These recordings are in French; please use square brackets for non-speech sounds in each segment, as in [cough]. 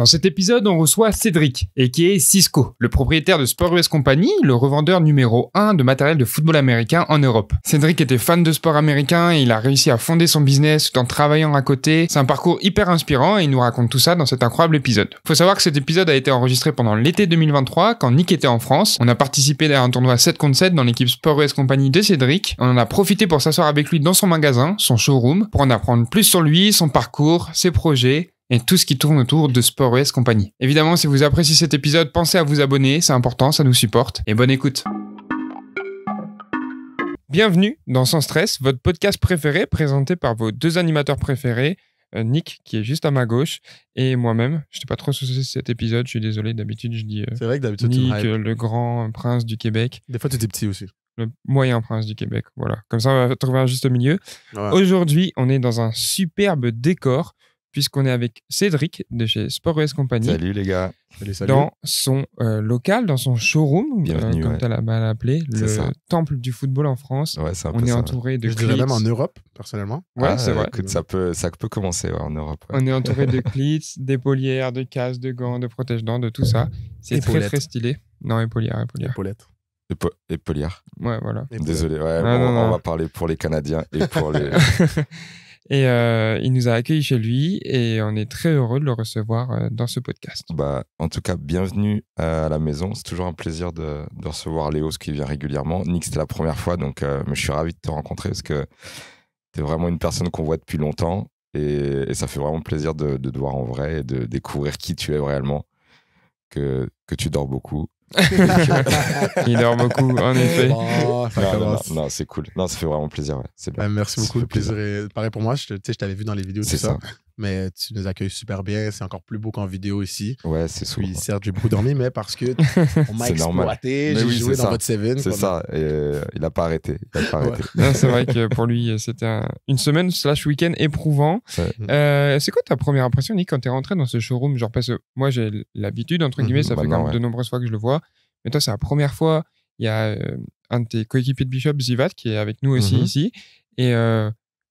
Dans cet épisode, on reçoit Cédric, et qui est Cisco, le propriétaire de Sport US Company, le revendeur numéro 1 de matériel de football américain en Europe. Cédric était fan de sport américain et il a réussi à fonder son business tout en travaillant à côté. C'est un parcours hyper inspirant et il nous raconte tout ça dans cet incroyable épisode. Faut savoir que cet épisode a été enregistré pendant l'été 2023 quand Nick était en France. On a participé à un tournoi 7 contre 7 dans l'équipe Sport US Company de Cédric. On en a profité pour s'asseoir avec lui dans son magasin, son showroom, pour en apprendre plus sur lui, son parcours, ses projets et tout ce qui tourne autour de Sport OS compagnie. Évidemment, si vous appréciez cet épisode, pensez à vous abonner, c'est important, ça nous supporte, et bonne écoute. Bienvenue dans Sans Stress, votre podcast préféré présenté par vos deux animateurs préférés, euh, Nick qui est juste à ma gauche et moi-même. Je t'ai pas trop soucié cet épisode, je suis désolé. D'habitude, je dis euh, Nick, le grand prince du Québec. Des fois, tu étais petit aussi. Le moyen prince du Québec, voilà. Comme ça, on va trouver un juste milieu. Aujourd'hui, on est dans un superbe décor puisqu'on est avec Cédric de chez Sport Compagnie. Company. Salut les gars. Salut, salut. Dans son euh, local, dans son showroom, euh, Bienvenue, comme tu l'as appelé, le temple du football en France. on est entouré de de Je dirais même en Europe, personnellement. Ouais, ah, c'est vrai. que ça peut, ça peut commencer en Europe. On est entouré de clits, [laughs] d'épaulières, de casques, de gants, de protège-dents, de tout ça. C'est très très stylé. Non, épaulières, épaulières. Épaulettes. Épaulières. Ouais, voilà. Désolé, bon, ah, on va parler pour les Canadiens et pour les... [laughs] Et euh, il nous a accueillis chez lui et on est très heureux de le recevoir euh, dans ce podcast. Bah, en tout cas, bienvenue à la maison. C'est toujours un plaisir de, recevoir Léo, ce qui vient régulièrement. Nick, c'était la première fois, donc euh, je suis ravi de te rencontrer parce que tu es vraiment une personne qu'on voit depuis longtemps et, ça fait vraiment plaisir de, te voir en vrai et de découvrir qui tu es réellement, que tu dors beaucoup [laughs] il dort beaucoup, en bah, effet. non, non, c'est cool. Non, ça fait vraiment plaisir. Bah, merci beaucoup. plaisir, pareil pour moi. Je, t'avais vu dans les vidéos. C'est ça mais tu nous accueilles super bien. C'est encore plus beau qu'en vidéo ici. Ouais, c'est sûr. Oui, certes, j'ai beaucoup dormi, mais parce que [laughs] on m'a exploité, j'ai joué dans ça. votre Seven. C'est ça, euh, il n'a pas arrêté. c'est vrai [laughs] que pour lui, c'était une semaine slash week-end éprouvant. Mm-hmm. Euh, c'est quoi ta première impression, Nick, quand tu es rentré dans ce showroom Genre, parce que moi, j'ai l'habitude, entre guillemets, ça fait de nombreuses fois que je le vois. Mais toi, c'est la première fois. Il y a euh, un de tes coéquipiers de Bishop, Zivat, qui est avec nous aussi mm-hmm. ici. Et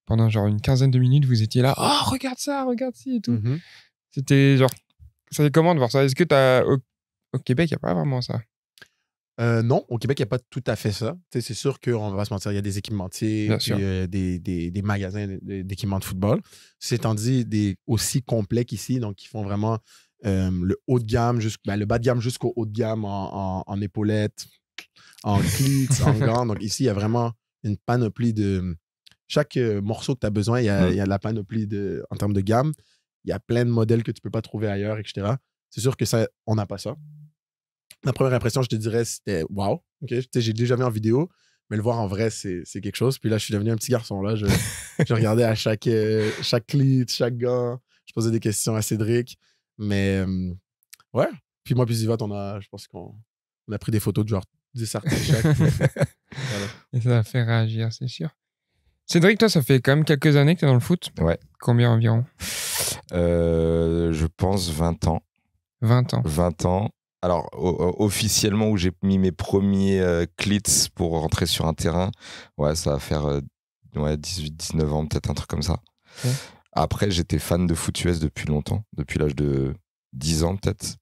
pendant genre une quinzaine de minutes, vous étiez là, oh, regarde ça, regarde ci et tout. Mhm. C'était genre, ça fait comment de voir ça Est-ce que tu au, au, Québec, il n'y a pas vraiment ça euh, non, au Québec, il n'y a pas tout à fait ça. c'est sûr qu'on ne va pas se mentir, il y a des équipementiers, euh, des, des, magasins d'équipements de football. C'est dit des aussi complets qu'ici, donc qui font vraiment euh, le haut de gamme, ben, bas de gamme jusqu'au haut de gamme en, en épaulettes, en clics, en [laughs] gants. Donc ici, il y a vraiment une panoplie de, chaque euh, morceau que tu as besoin, il y, a, mm. y a la panoplie de, en termes de gamme. Il y a plein de modèles que tu peux pas trouver ailleurs, etc. C'est sûr que ça, on n'a pas ça. La première impression, je te dirais, c'était waouh. ok J'ai déjà vu en vidéo, mais le voir en vrai, c'est quelque chose. Puis là, je suis devenu un petit garçon. Là, je, [laughs] je regardais à chaque, euh, chaque chaque gant. Je posais des questions à Cédric. Mais ouais. Puis moi, puis Zivat, on a, je pense qu'on on a pris des photos de genre 10 articles [laughs] Ça fait fait réagir, c'est sûr. Cédric, toi, ça fait quand même quelques années que tu es dans le foot. Ouais. Combien environ euh, Je pense 20 ans. 20 ans. 20 ans. Alors, officiellement, où j'ai mis mes premiers euh, clits pour rentrer sur un terrain, ouais, ça va faire 18-19 euh, ans, peut-être un truc comme ça. Après, j'étais fan de foot US depuis longtemps, depuis l'âge de 10 ans, peut-être.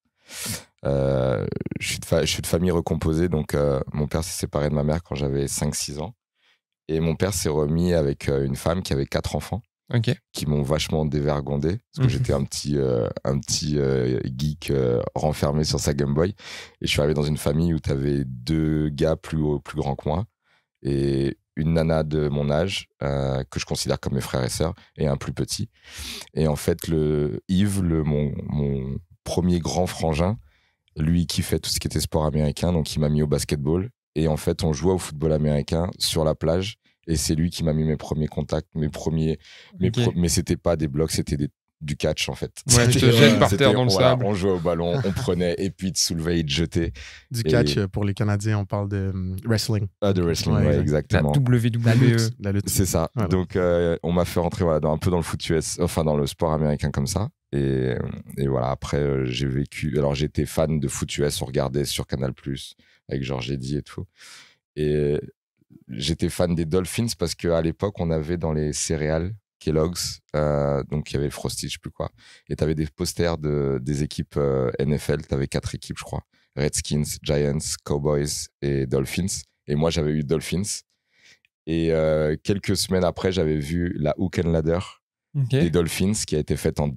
je, suis de, de famille recomposée, donc mon père s'est séparé de ma mère quand j'avais 5-6 ans. Et mon père s'est remis avec euh, une femme qui avait quatre enfants. qui m'ont vachement dévergondé parce que [laughs] j'étais un petit euh, un petit euh, geek renfermé sur sa Game Boy et je suis arrivé dans une famille où tu avais deux gars plus plus grands que moi et une nana de mon âge que je considère comme mes frères et sœurs et un plus petit et en fait le Yves le mon, mon premier grand frangin lui qui fait tout ce qui était sport américain donc il m'a mis au basketball et en fait, on jouait au football américain sur la plage. Et c'est lui qui m'a mis mes premiers contacts, mes premiers. Mais ce n'était mais c'était pas des blocs, c'était du catch en fait. Ouais, tu te par terre dans le sable. On jouait au ballon, on [laughs] prenait et puis de soulever et de jeter. Du catch pour les Canadiens, on parle de hum, wrestling. Ah, de wrestling, ouais, exactement. WWE. La lutte. C'est ça. Donc euh, on m'a fait rentrer voilà, un peu dans le foot US, enfin dans le sport américain comme ça. Et, et voilà, après euh, j'ai vécu. Alors j'étais fan de foot US, on regardait sur Canal avec Georges Eddy et tout. Et j'étais fan des Dolphins parce qu'à l'époque, on avait dans les céréales Kellogg's, euh, donc il y avait le Frosty, je sais plus quoi. Et tu avais des posters de, des équipes euh, NFL, tu avais quatre équipes, je crois. Redskins, Giants, Cowboys et Dolphins. Et moi, j'avais eu Dolphins. Et euh, quelques semaines après, j'avais vu la Hook Ladder des Dolphins qui a été faite en,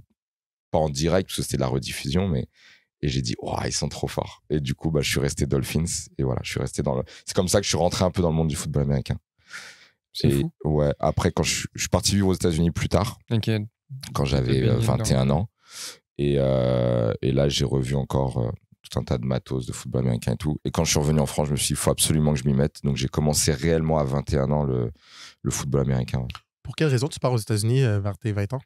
pas en direct, parce que c'était la rediffusion, mais et j'ai dit, oh, ils sont trop forts. Et du coup, bah, je suis resté Dolphins. Et voilà, je suis resté dans le. C'est comme ça que je suis rentré un peu dans le monde du football américain. Et ouais, après, quand je, suis parti vivre aux États-Unis plus tard, quand j'avais 21 euh, ans. Et, euh, et là, j'ai revu encore euh, tout un tas de matos de football américain et tout. Et quand je suis revenu en France, je me suis dit, il faut absolument que je m'y mette. Donc, j'ai commencé réellement à 21 ans le, le football américain pour quelle raison tu pars aux États-Unis euh, vers tes 20 ans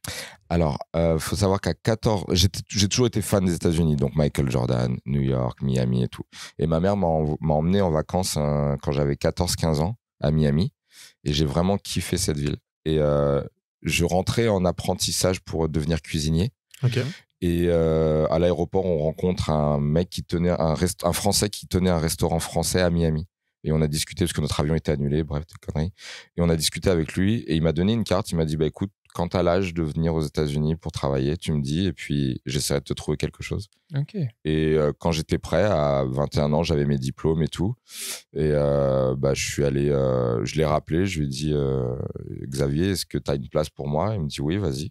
Alors, il euh, faut savoir qu'à 14, j'ai toujours été fan des États-Unis, donc Michael Jordan, New York, Miami et tout. Et ma mère m'a emmené en vacances hein, quand j'avais 14-15 ans à Miami et j'ai vraiment kiffé cette ville. Et euh, je rentrais en apprentissage pour devenir cuisinier. Et à l'aéroport, on rencontre un mec qui tenait un français qui tenait un restaurant français à Miami. Et on a discuté, parce que notre avion était annulé, bref, des conneries. Et on a discuté avec lui et il m'a donné une carte. Il m'a dit, bah écoute, quand as l'âge de venir aux États-Unis pour travailler, tu me dis et puis j'essaierai de te trouver quelque chose. Ok. Et euh, quand j'étais prêt, à 21 ans, j'avais mes diplômes et tout. Et euh, bah, je suis allé, euh, je l'ai rappelé, je lui ai dit, Xavier, est-ce que tu as une place pour moi Il me dit, oui, vas-y.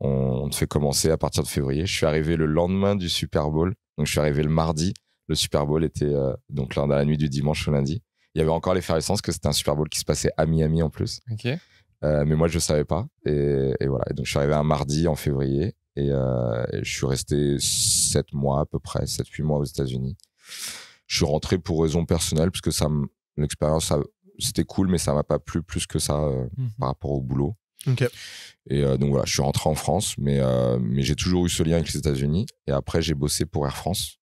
On, te fait commencer à partir de février. Je suis arrivé le lendemain du Super Bowl. Donc je suis arrivé le mardi. Le Super Bowl était donc la nuit du dimanche au lundi. Il y avait encore l'effervescence que c'était un Super Bowl qui se passait à Miami en plus. Euh, mais moi, je ne savais pas. Et, voilà. donc, je suis arrivé un mardi en février et, euh, je suis resté 7 mois à peu près, 7-8 mois aux États-Unis. Je suis rentré pour raison personnelle parce que ça l'expérience, c'était cool, mais ça m'a pas plu plus que ça euh, mhm. par rapport au boulot. Et donc voilà, je suis rentré en France, mais, mais j'ai toujours eu ce lien avec les États-Unis. Et après, j'ai bossé pour Air France,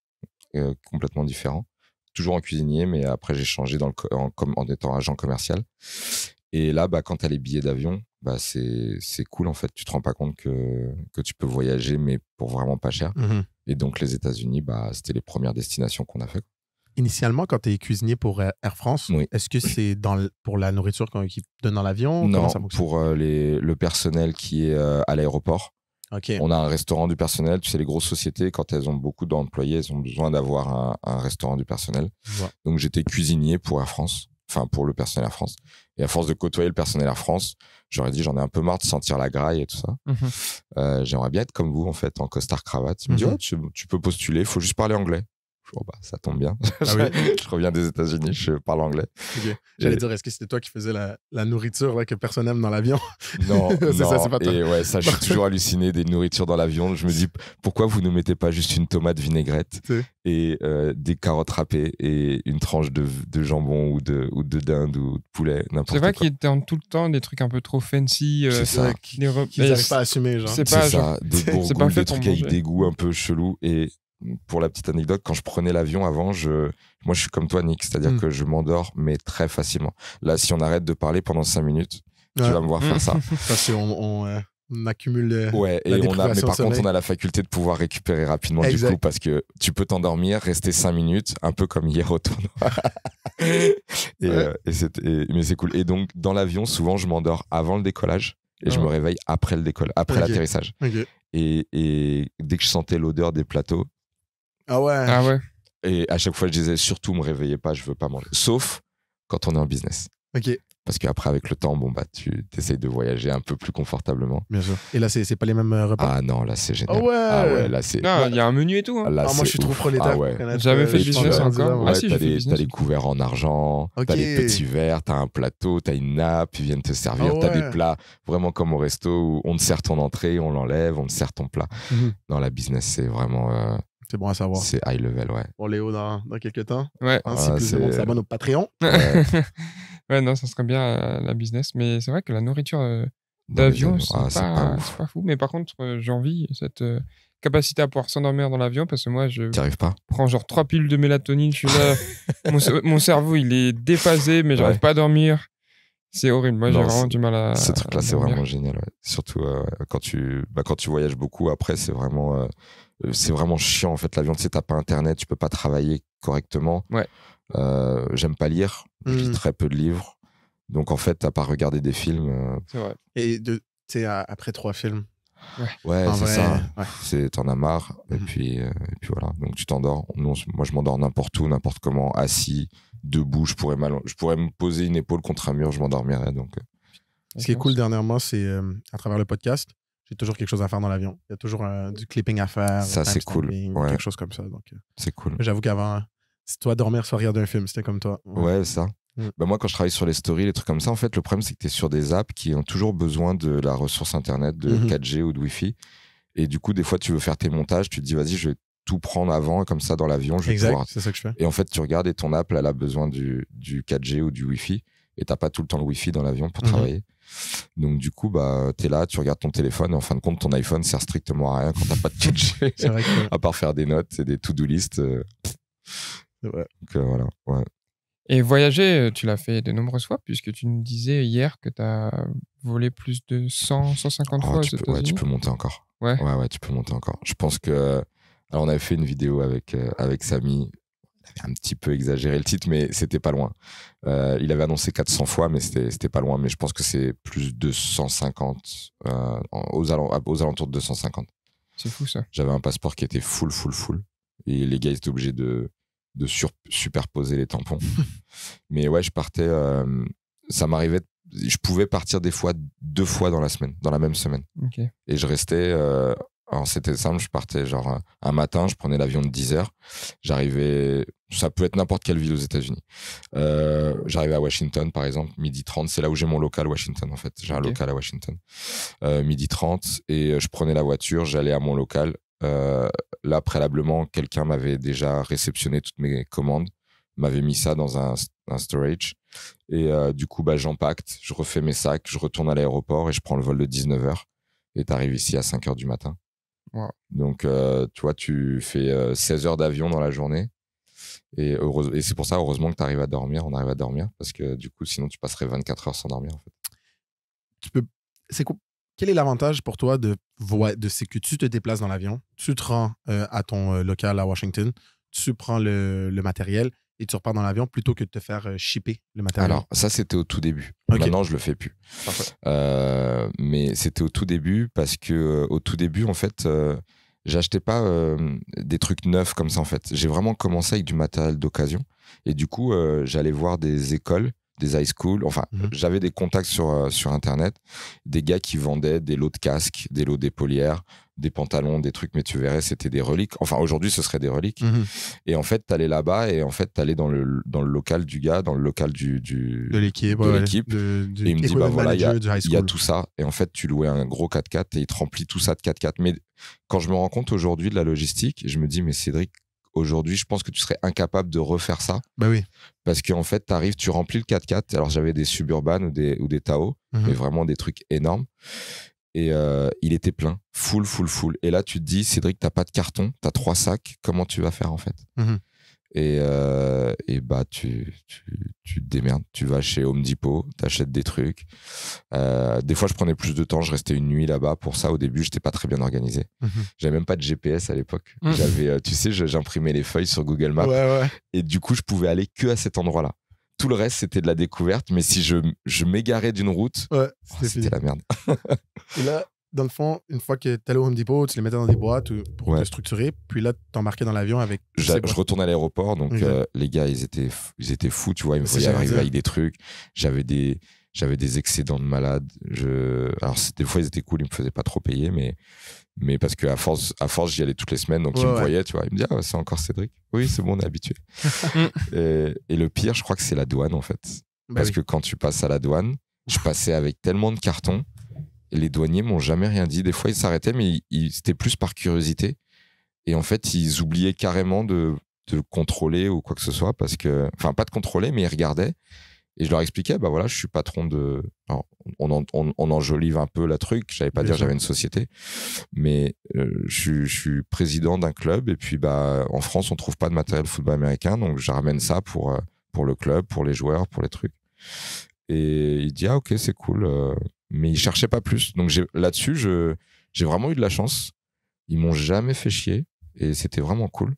complètement différent toujours en cuisinier, mais après j'ai changé dans le en, en, étant agent commercial. Et là, bah, quand tu as les billets d'avion, bah, c'est cool en fait. Tu te rends pas compte que, que tu peux voyager, mais pour vraiment pas cher. Mmh Et donc les États-Unis, bah, c'était les premières destinations qu'on a fait. Initialement, quand tu es cuisinier pour euh, Air France, est-ce que c'est pour la nourriture qu'ils donnent dans l'avion Non, pour euh, le personnel qui est euh, à l'aéroport. On a un restaurant du personnel. Tu sais, les grosses sociétés, quand elles ont beaucoup d'employés, elles ont besoin d'avoir un, restaurant du personnel. Donc, j'étais cuisinier pour Air France, enfin, pour le personnel Air France. Et à force de côtoyer le personnel Air France, j'aurais dit, j'en ai un peu marre de sentir la graille et tout ça. Mhm. euh, J'aimerais bien être comme vous, en fait, en costard cravate. Mhm. tu, tu, peux postuler, il faut juste parler anglais. Oh, bah, ça tombe bien. Ah [laughs] je reviens des États-Unis, je parle anglais. J'allais dire, est-ce que c'était toi qui faisais la, nourriture là, que personne n'aime dans l'avion Non, c'est [laughs] ça, c'est pas toi. Et ouais, ça, je suis [laughs] toujours halluciné des nourritures dans l'avion. Je me dis, pourquoi vous ne mettez pas juste une tomate vinaigrette et euh, des carottes râpées et une tranche de, jambon ou de, ou de dinde ou de poulet, n'importe quoi. C'est vrai qu'ils a tout le temps des trucs un peu trop fancy. Euh, c'est ça. n'arrivent pas à assumer. C'est ça, des, goûts, des trucs avec des goûts un peu chelous et pour la petite anecdote, quand je prenais l'avion avant, je, moi, je suis comme toi, Nick, c'est-à-dire hmm. que je m'endors, mais très facilement. Là, si on arrête de parler pendant 5 minutes, tu vas me voir faire ça. [laughs] Euh, on, accumule. ouais, et on a, mais par contre, on a la faculté de pouvoir récupérer rapidement du coup, parce que tu peux t'endormir, rester 5 minutes, un peu comme hier au tournoi. [laughs] Euh, et, mais c'est cool. Et donc, dans l'avion, souvent, je m'endors avant le décollage et je ah. me réveille après le décollage, après l'atterrissage. et, dès que je sentais l'odeur des plateaux, ah ouais. Ah ouais. Et à chaque fois, je disais surtout me réveillez pas, je veux pas manger. Sauf quand on est en business. Ok. Parce qu'après, avec le temps, bon, bah, tu essayes de voyager un peu plus confortablement. Bien sûr. Et là, c'est pas les mêmes euh, repas. Ah non, là, c'est génial. Ah ouais, ah là, c'est. Non, il y a un menu et tout. Hein. Ah, moi, je suis trop prolétaire. Ah J'avais fait du business encore. ah, t'as des, couverts en argent, Tu t'as des petits verres, t'as un plateau, t'as une nappe, ils viennent te servir, ah tu as des plats vraiment comme au resto où on te sert ton entrée, on l'enlève, on te sert ton plat. Mhm. Dans la business, c'est vraiment. Euh, c'est bon à savoir. C'est high level, ouais. Bon, Léo, dans, dans quelques temps. Ouais. Ainsi, ah, plus de monde au Patreon. [laughs] Ouais. non, ça serait bien euh, la business. Mais c'est vrai que la nourriture euh, d'avion, c'est ah, pas, fou. Mais par contre, euh, j'ai envie, cette capacité à pouvoir s'endormir dans l'avion parce que moi, je pas. prends genre trois piles de mélatonine. Je suis là. [laughs] mon, cerveau, il est déphasé, mais j'arrive n'arrive pas à dormir. C'est horrible. Moi, j'ai vraiment du mal à. Ce truc-là, c'est vraiment génial. Surtout quand, tu, bah, quand tu voyages beaucoup. Après, c'est vraiment euh, c'est vraiment chiant en fait. L'avion, tu sais, t'as pas internet, tu peux pas travailler correctement. Ouais. Euh, j'aime pas lire, je lis mmh. très peu de livres. Donc en fait, t'as pas regardé des films. Euh, et de après trois films. Ouais, c'est ça. T'en as marre. Et, mmh. puis, puis voilà. Donc tu t'endors. Moi, je m'endors n'importe où, n'importe comment, assis, debout. Je pourrais, mal... je pourrais me poser une épaule contre un mur, je m'endormirais. Donc. Ce qui est cool dernièrement, c'est à travers le podcast, j'ai toujours quelque chose à faire dans l'avion. Il y a toujours euh, du clipping à faire. Ça, c'est cool. Quelque chose comme ça. Donc, euh, c'est cool. J'avoue qu'avant, si toi dormir, soit regarder un film. C'était comme toi. Ouais, ça. Mm. Bah, moi, quand je travaille sur les stories, les trucs comme ça, en fait, le problème, c'est que tu es sur des apps qui ont toujours besoin de la ressource Internet, de 4G mhm. ou de Wi-Fi. Et du coup, des fois, tu veux faire tes montages, tu te dis, vas-y, je vais tout prendre avant, comme ça, dans l'avion, je vais exact, c'est ça que je fais. Et en fait, tu regardes et ton app, elle a besoin du, du 4G ou du wi et t'as pas tout le temps le wifi dans l'avion pour mhm. travailler. Donc du coup, bah, t'es là, tu regardes ton téléphone et en fin de compte, ton iPhone sert strictement à rien quand t'as pas de 4 [laughs] à part faire des notes et des to-do list. Euh. Euh, voilà. Et voyager, euh, tu l'as fait de nombreuses fois puisque tu nous disais hier que tu as volé plus de 100, 150 fois. Tu peux, ouais, tu peux monter encore. Ouais. ouais, tu peux monter encore. Je pense que alors on avait fait une vidéo avec avec Samy un petit peu exagéré le titre, mais c'était pas loin. Euh, il avait annoncé 400 fois, mais c'était pas loin. Mais je pense que c'est plus de 250, euh, aux, alentours de 250. C'est fou ça. J'avais un passeport qui était full, full, full. Et les gars étaient obligés de, de superposer les tampons. [laughs] mais ouais, je partais. Euh, ça m'arrivait. Je pouvais partir des fois deux fois dans la semaine, dans la même semaine. Et je restais alors, c'était simple, je partais genre un matin, je prenais l'avion de 10 h J'arrivais, ça peut être n'importe quelle ville aux États-Unis. Euh, j'arrivais à Washington, par exemple, midi 30. C'est là où j'ai mon local Washington, en fait. J'ai un local à Washington. Euh, midi 30. Et euh, je prenais la voiture, j'allais à mon local. Euh, là, préalablement, quelqu'un m'avait déjà réceptionné toutes mes commandes, m'avait mis ça dans un, storage. Et du coup, bah, j'empacte, je refais mes sacs, je retourne à l'aéroport et je prends le vol de 19h. Et t'arrives ici à 5h du matin. Donc, euh, toi tu fais 16 euh, heures d'avion dans la journée. Et, c'est pour ça, heureusement, que tu arrives à dormir. On arrive à dormir parce que du coup, sinon, tu passerais 24 heures sans dormir. En fait. Tu peux. C'est Quel est l'avantage pour toi de, de c'est que tu te déplaces dans l'avion, tu te rends euh, à ton local à Washington, tu prends le matériel et tu repars dans l'avion plutôt que de te faire euh, shipper le matériel Alors, ça, c'était au tout début. Maintenant, je le fais plus. Euh, mais c'était au tout début parce que euh, au tout début, en fait, j'achetais pas des trucs neufs comme ça, en fait. J'ai vraiment commencé avec du matériel d'occasion. Et du coup, j'allais voir des écoles des high school. Enfin, mhm. j'avais des contacts sur, euh, sur Internet, des gars qui vendaient des lots de casques, des lots d'épaulières, des pantalons, des trucs, mais tu verrais, c'était des reliques. Enfin, aujourd'hui, ce serait des reliques. Mhm. Et en fait, t'allais là-bas et en fait, t'allais dans le, dans le local du gars, dans le local du. de l'équipe. De et il me dit, bah voilà, il y, a, tout ça. Et en fait, tu louais un gros 4x4 et il te remplit tout ça de 4x4. Mais quand je me rends compte aujourd'hui de la logistique, je me dis, mais Cédric, Aujourd'hui, je pense que tu serais incapable de refaire ça. Bah oui. Parce qu'en fait, tu arrives, tu remplis le 4x4. Alors, j'avais des suburbanes ou des, ou des Tao, mhm. mais vraiment des trucs énormes. Et euh, il était plein, full, full, full. Et là, tu te dis, Cédric, t'as pas de carton, t'as trois sacs, comment tu vas faire en fait mhm. Euh, et, bah, tu, tu, tu, te démerdes. Tu vas chez Home Depot, t'achètes des trucs. Euh, des fois, je prenais plus de temps, je restais une nuit là-bas. Pour ça, au début, je j'étais pas très bien organisé. Mhm. J'avais même pas de GPS à l'époque. Mhm. J'avais, euh, tu sais, j'imprimais les feuilles sur Google Maps. Et du coup, je pouvais aller que à cet endroit-là tout le reste, c'était de la découverte. Mais si je, m'égarais d'une route, c'était oh, la merde. et là, dans le fond, une fois que tu allais au Home Depot, tu les mettais dans des boîtes pour structurer. Puis là, t'embarquais dans l'avion avec. Je, retourne retournais à l'aéroport, donc euh, les gars, ils étaient, ils étaient fous, tu vois. Ils me voyaient arriver avec des trucs. J'avais des, j'avais des excédents de malades Je... Alors, des fois, ils étaient cool, ils me faisaient pas trop payer, mais, mais parce qu'à force, à force j'y allais toutes les semaines, donc ils me voyaient, tu vois. Ils me disaient, ah, c'est encore Cédric. Oui, c'est bon, on est habitué. [laughs] et, le pire, je crois que c'est la douane, en fait. Bah parce que quand tu passes à la douane, je passais avec tellement de cartons les douaniers m'ont jamais rien dit. Des fois, ils s'arrêtaient, mais c'était plus par curiosité. Et en fait, ils oubliaient carrément de, contrôler ou quoi que ce soit, parce que, enfin, pas de contrôler, mais ils regardaient. Et je leur expliquais, bah voilà, je suis patron de. on, enjolive un peu la truc. n'allais pas dire dire j'avais une société, mais euh, je, suis président d'un club. Et puis, bah, en France, on trouve pas de matériel football américain, donc je ramène ça pour euh, pour le club, pour les joueurs, pour les trucs. Et il dit ah ok c'est cool. Euh, mais ils cherchaient pas plus. Donc là-dessus, j'ai vraiment eu de la chance. Ils m'ont jamais fait chier et c'était vraiment cool.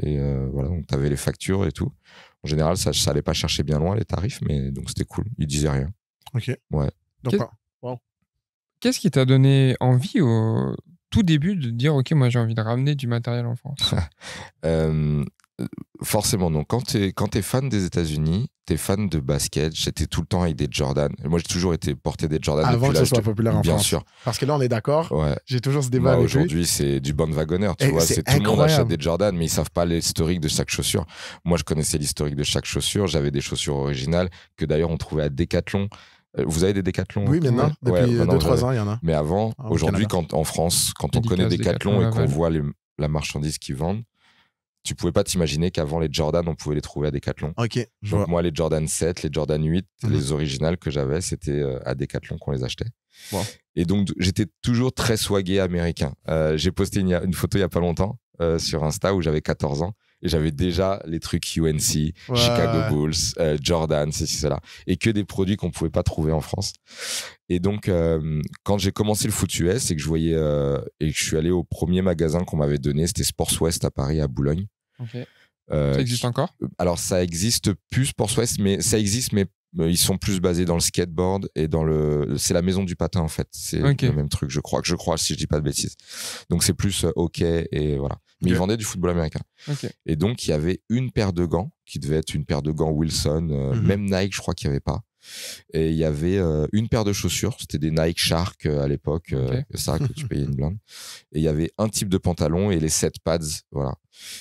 Et euh, voilà, donc t'avais les factures et tout. En général, ça, ça allait pas chercher bien loin les tarifs, mais donc c'était cool. Ils disaient rien. Ok. Ouais. Donc, Qu'est-ce qui t'a donné envie au tout début de dire ok, moi j'ai envie de ramener du matériel en France [laughs] euh, Forcément, donc quand t'es quand es fan des États-Unis, j'étais fan de basket, j'étais tout le temps avec des Jordan. moi, j'ai toujours été porté des Jordan. Avant que ce soit populaire en bien sûr. Parce que là, on est d'accord. J'ai toujours ce débat. Aujourd'hui, c'est du bandwagoner. Tu vois, c'est tout le monde achète des Jordan, mais ils savent pas l'historique de chaque chaussure. Moi, je connaissais l'historique de chaque chaussure. J'avais des chaussures originales que d'ailleurs on trouvait à Decathlon. Euh, vous avez des Decathlon Oui, maintenant, depuis 2-3 ans, il y en a. Mais avant, ah, aujourd'hui, quand en France, quand on connaît Decathlon et qu'on voit la marchandise qu'ils vendent, tu pouvais pas t'imaginer qu'avant les Jordan, on pouvait les trouver à Decathlon. Ok. Donc moi, les Jordan 7, les Jordan 8, mhm. les originales que j'avais, c'était euh, à Decathlon qu'on les achetait. Et donc j'étais toujours très swagué américain. Euh, j'ai posté une, photo il y a pas longtemps euh, sur Insta où j'avais 14 ans et j'avais déjà les trucs UNC, Chicago Bulls, euh, Jordan, ceci, cela, et que des produits qu'on pouvait pas trouver en France. Et donc, quand j'ai commencé le foot US que je voyais et que je suis allé au premier magasin qu'on m'avait donné, c'était Sports West à Paris, à Boulogne. Euh, ça existe encore euh, Alors ça existe plus Sportswest, mais ça existe, mais euh, ils sont plus basés dans le skateboard et dans le. C'est la maison du patin en fait. C'est le même truc, je crois. Que je crois, si je dis pas de bêtises. Donc c'est plus ok et voilà. Mais ils vendaient du football américain. Et donc il y avait une paire de gants qui devait être une paire de gants Wilson, mhm. même Nike, je crois qu'il y avait pas. Et il y avait euh, une paire de chaussures, c'était des Nike Shark euh, à l'époque, euh, ça que tu [laughs] payais une blinde. Et il y avait un type de pantalon et les 7 pads, voilà.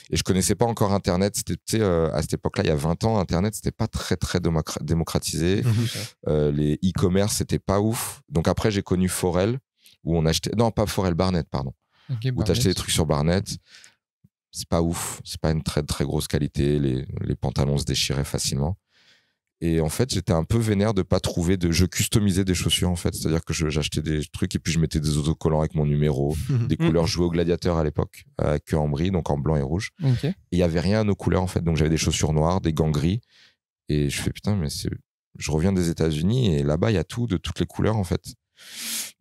Et je connaissais pas encore Internet. C'était à cette époque-là, il y a 20 ans, Internet c'était pas très très démocratisé. [laughs] les e-commerce c'était pas ouf. Donc après j'ai connu Forel où on achetait, non pas Forel Barnett pardon, où t'achetais des trucs sur Barnett. C'est pas ouf, c'est pas une très très grosse qualité. Les, les pantalons se déchiraient facilement. Et en fait, j'étais un peu vénère de pas trouver de. Je customisais des chaussures en fait, c'est-à-dire que j'achetais des trucs et puis je mettais des autocollants avec mon numéro, mhm. des mm. couleurs jouées au gladiateur à l'époque, euh, que en donc en blanc et rouge. Et il n'y avait rien à nos couleurs en fait, donc j'avais des chaussures noires, des gants gris, et je fais putain mais c'est. Je reviens des États-Unis et là-bas il y a tout de toutes les couleurs en fait.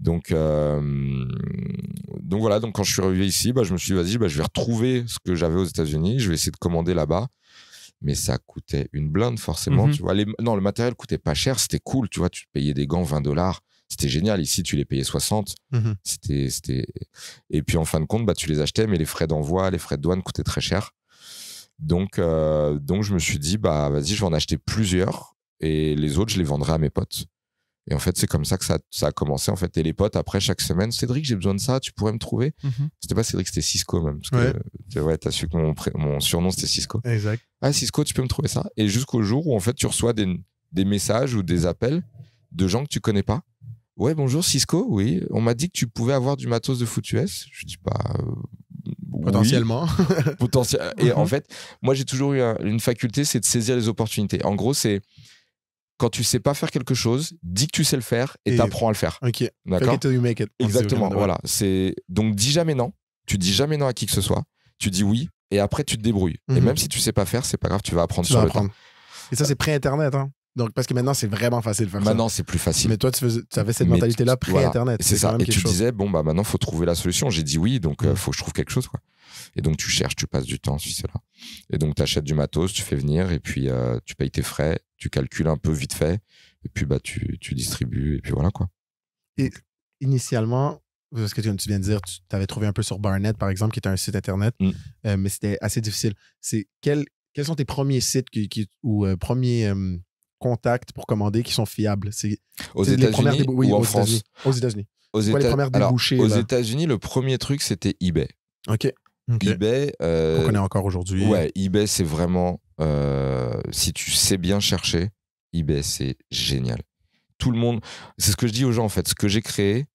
Donc, euh, voilà, donc quand je suis arrivé ici, bah, je me suis dit, vas-y, bah, je vais retrouver ce que j'avais aux États-Unis, je vais essayer de commander là-bas mais ça coûtait une blinde forcément. Mhm. Tu vois, non, le matériel coûtait pas cher, c'était cool. Tu vois, tu payais des gants 20 dollars, c'était génial. Ici, tu les payais 60. Mhm. Et puis en fin de compte, bah, tu les achetais, mais les frais d'envoi, les frais de douane coûtaient très cher. Donc, euh, donc je me suis dit, bah vas-y, je vais en acheter plusieurs et les autres, je les vendrai à mes potes. Et en fait, c'est comme ça que ça, a commencé. En fait, et les potes, après, chaque semaine, Cédric, j'ai besoin de ça, tu pourrais me trouver. Mhm. C'était pas Cédric, c'était Cisco même. Parce ouais. que, euh, ouais, t'as su que mon, mon surnom, c'était Cisco. Exact. Ah, Cisco, tu peux me trouver ça. Et jusqu'au jour où, en fait, tu reçois des, messages ou des appels de gens que tu connais pas. Ouais, bonjour Cisco, oui. On m'a dit que tu pouvais avoir du matos de foot US. Je dis pas. Euh, Potentiellement. Potentiel. Et en mhm. fait, moi, j'ai toujours eu une faculté, c'est de saisir les opportunités. En gros, c'est quand tu sais pas faire quelque chose, dis que tu sais le faire et, t'apprends à le faire. Ok. D'accord. Exactement. Voilà. C'est donc dis jamais non. Tu dis jamais non à qui que ce soit. Tu dis oui et après tu te débrouilles. Et mhm. même si tu sais pas faire, c'est pas grave, tu vas apprendre sur le apprendre. Et ça c'est pré-internet. Hein. Donc parce que maintenant c'est vraiment facile de faire maintenant, c'est plus facile. Mais toi tu, avais cette mentalité-là pré-internet. C'est ça. et tu disais bon bah maintenant faut trouver la solution. J'ai dit oui donc il euh, mhm. faut que je trouve quelque chose quoi. Et donc tu cherches, tu passes du temps, sur cela. Et donc tu achètes du matos, tu fais venir et puis euh, tu payes tes frais tu calcules un peu vite fait, et puis bah, tu, distribues, et puis voilà quoi. Et initialement, parce que tu viens de dire, tu t'avais trouvé un peu sur Barnett, par exemple, qui était un site internet, mm. euh, mais c'était assez difficile. C'est quels sont tes premiers sites qui, ou euh, premiers euh, contacts pour commander qui sont fiables C'est aux États-Unis ou en aux France Aux États-Unis. les aux États-Unis, le premier truc c'était eBay. Ok eBay. Euh, On connaît encore aujourd'hui. Ouais, eBay, c'est vraiment. Euh, si tu sais bien chercher, eBay, c'est génial. Tout le monde. C'est ce que je dis aux gens, en fait. Ce que j'ai créé,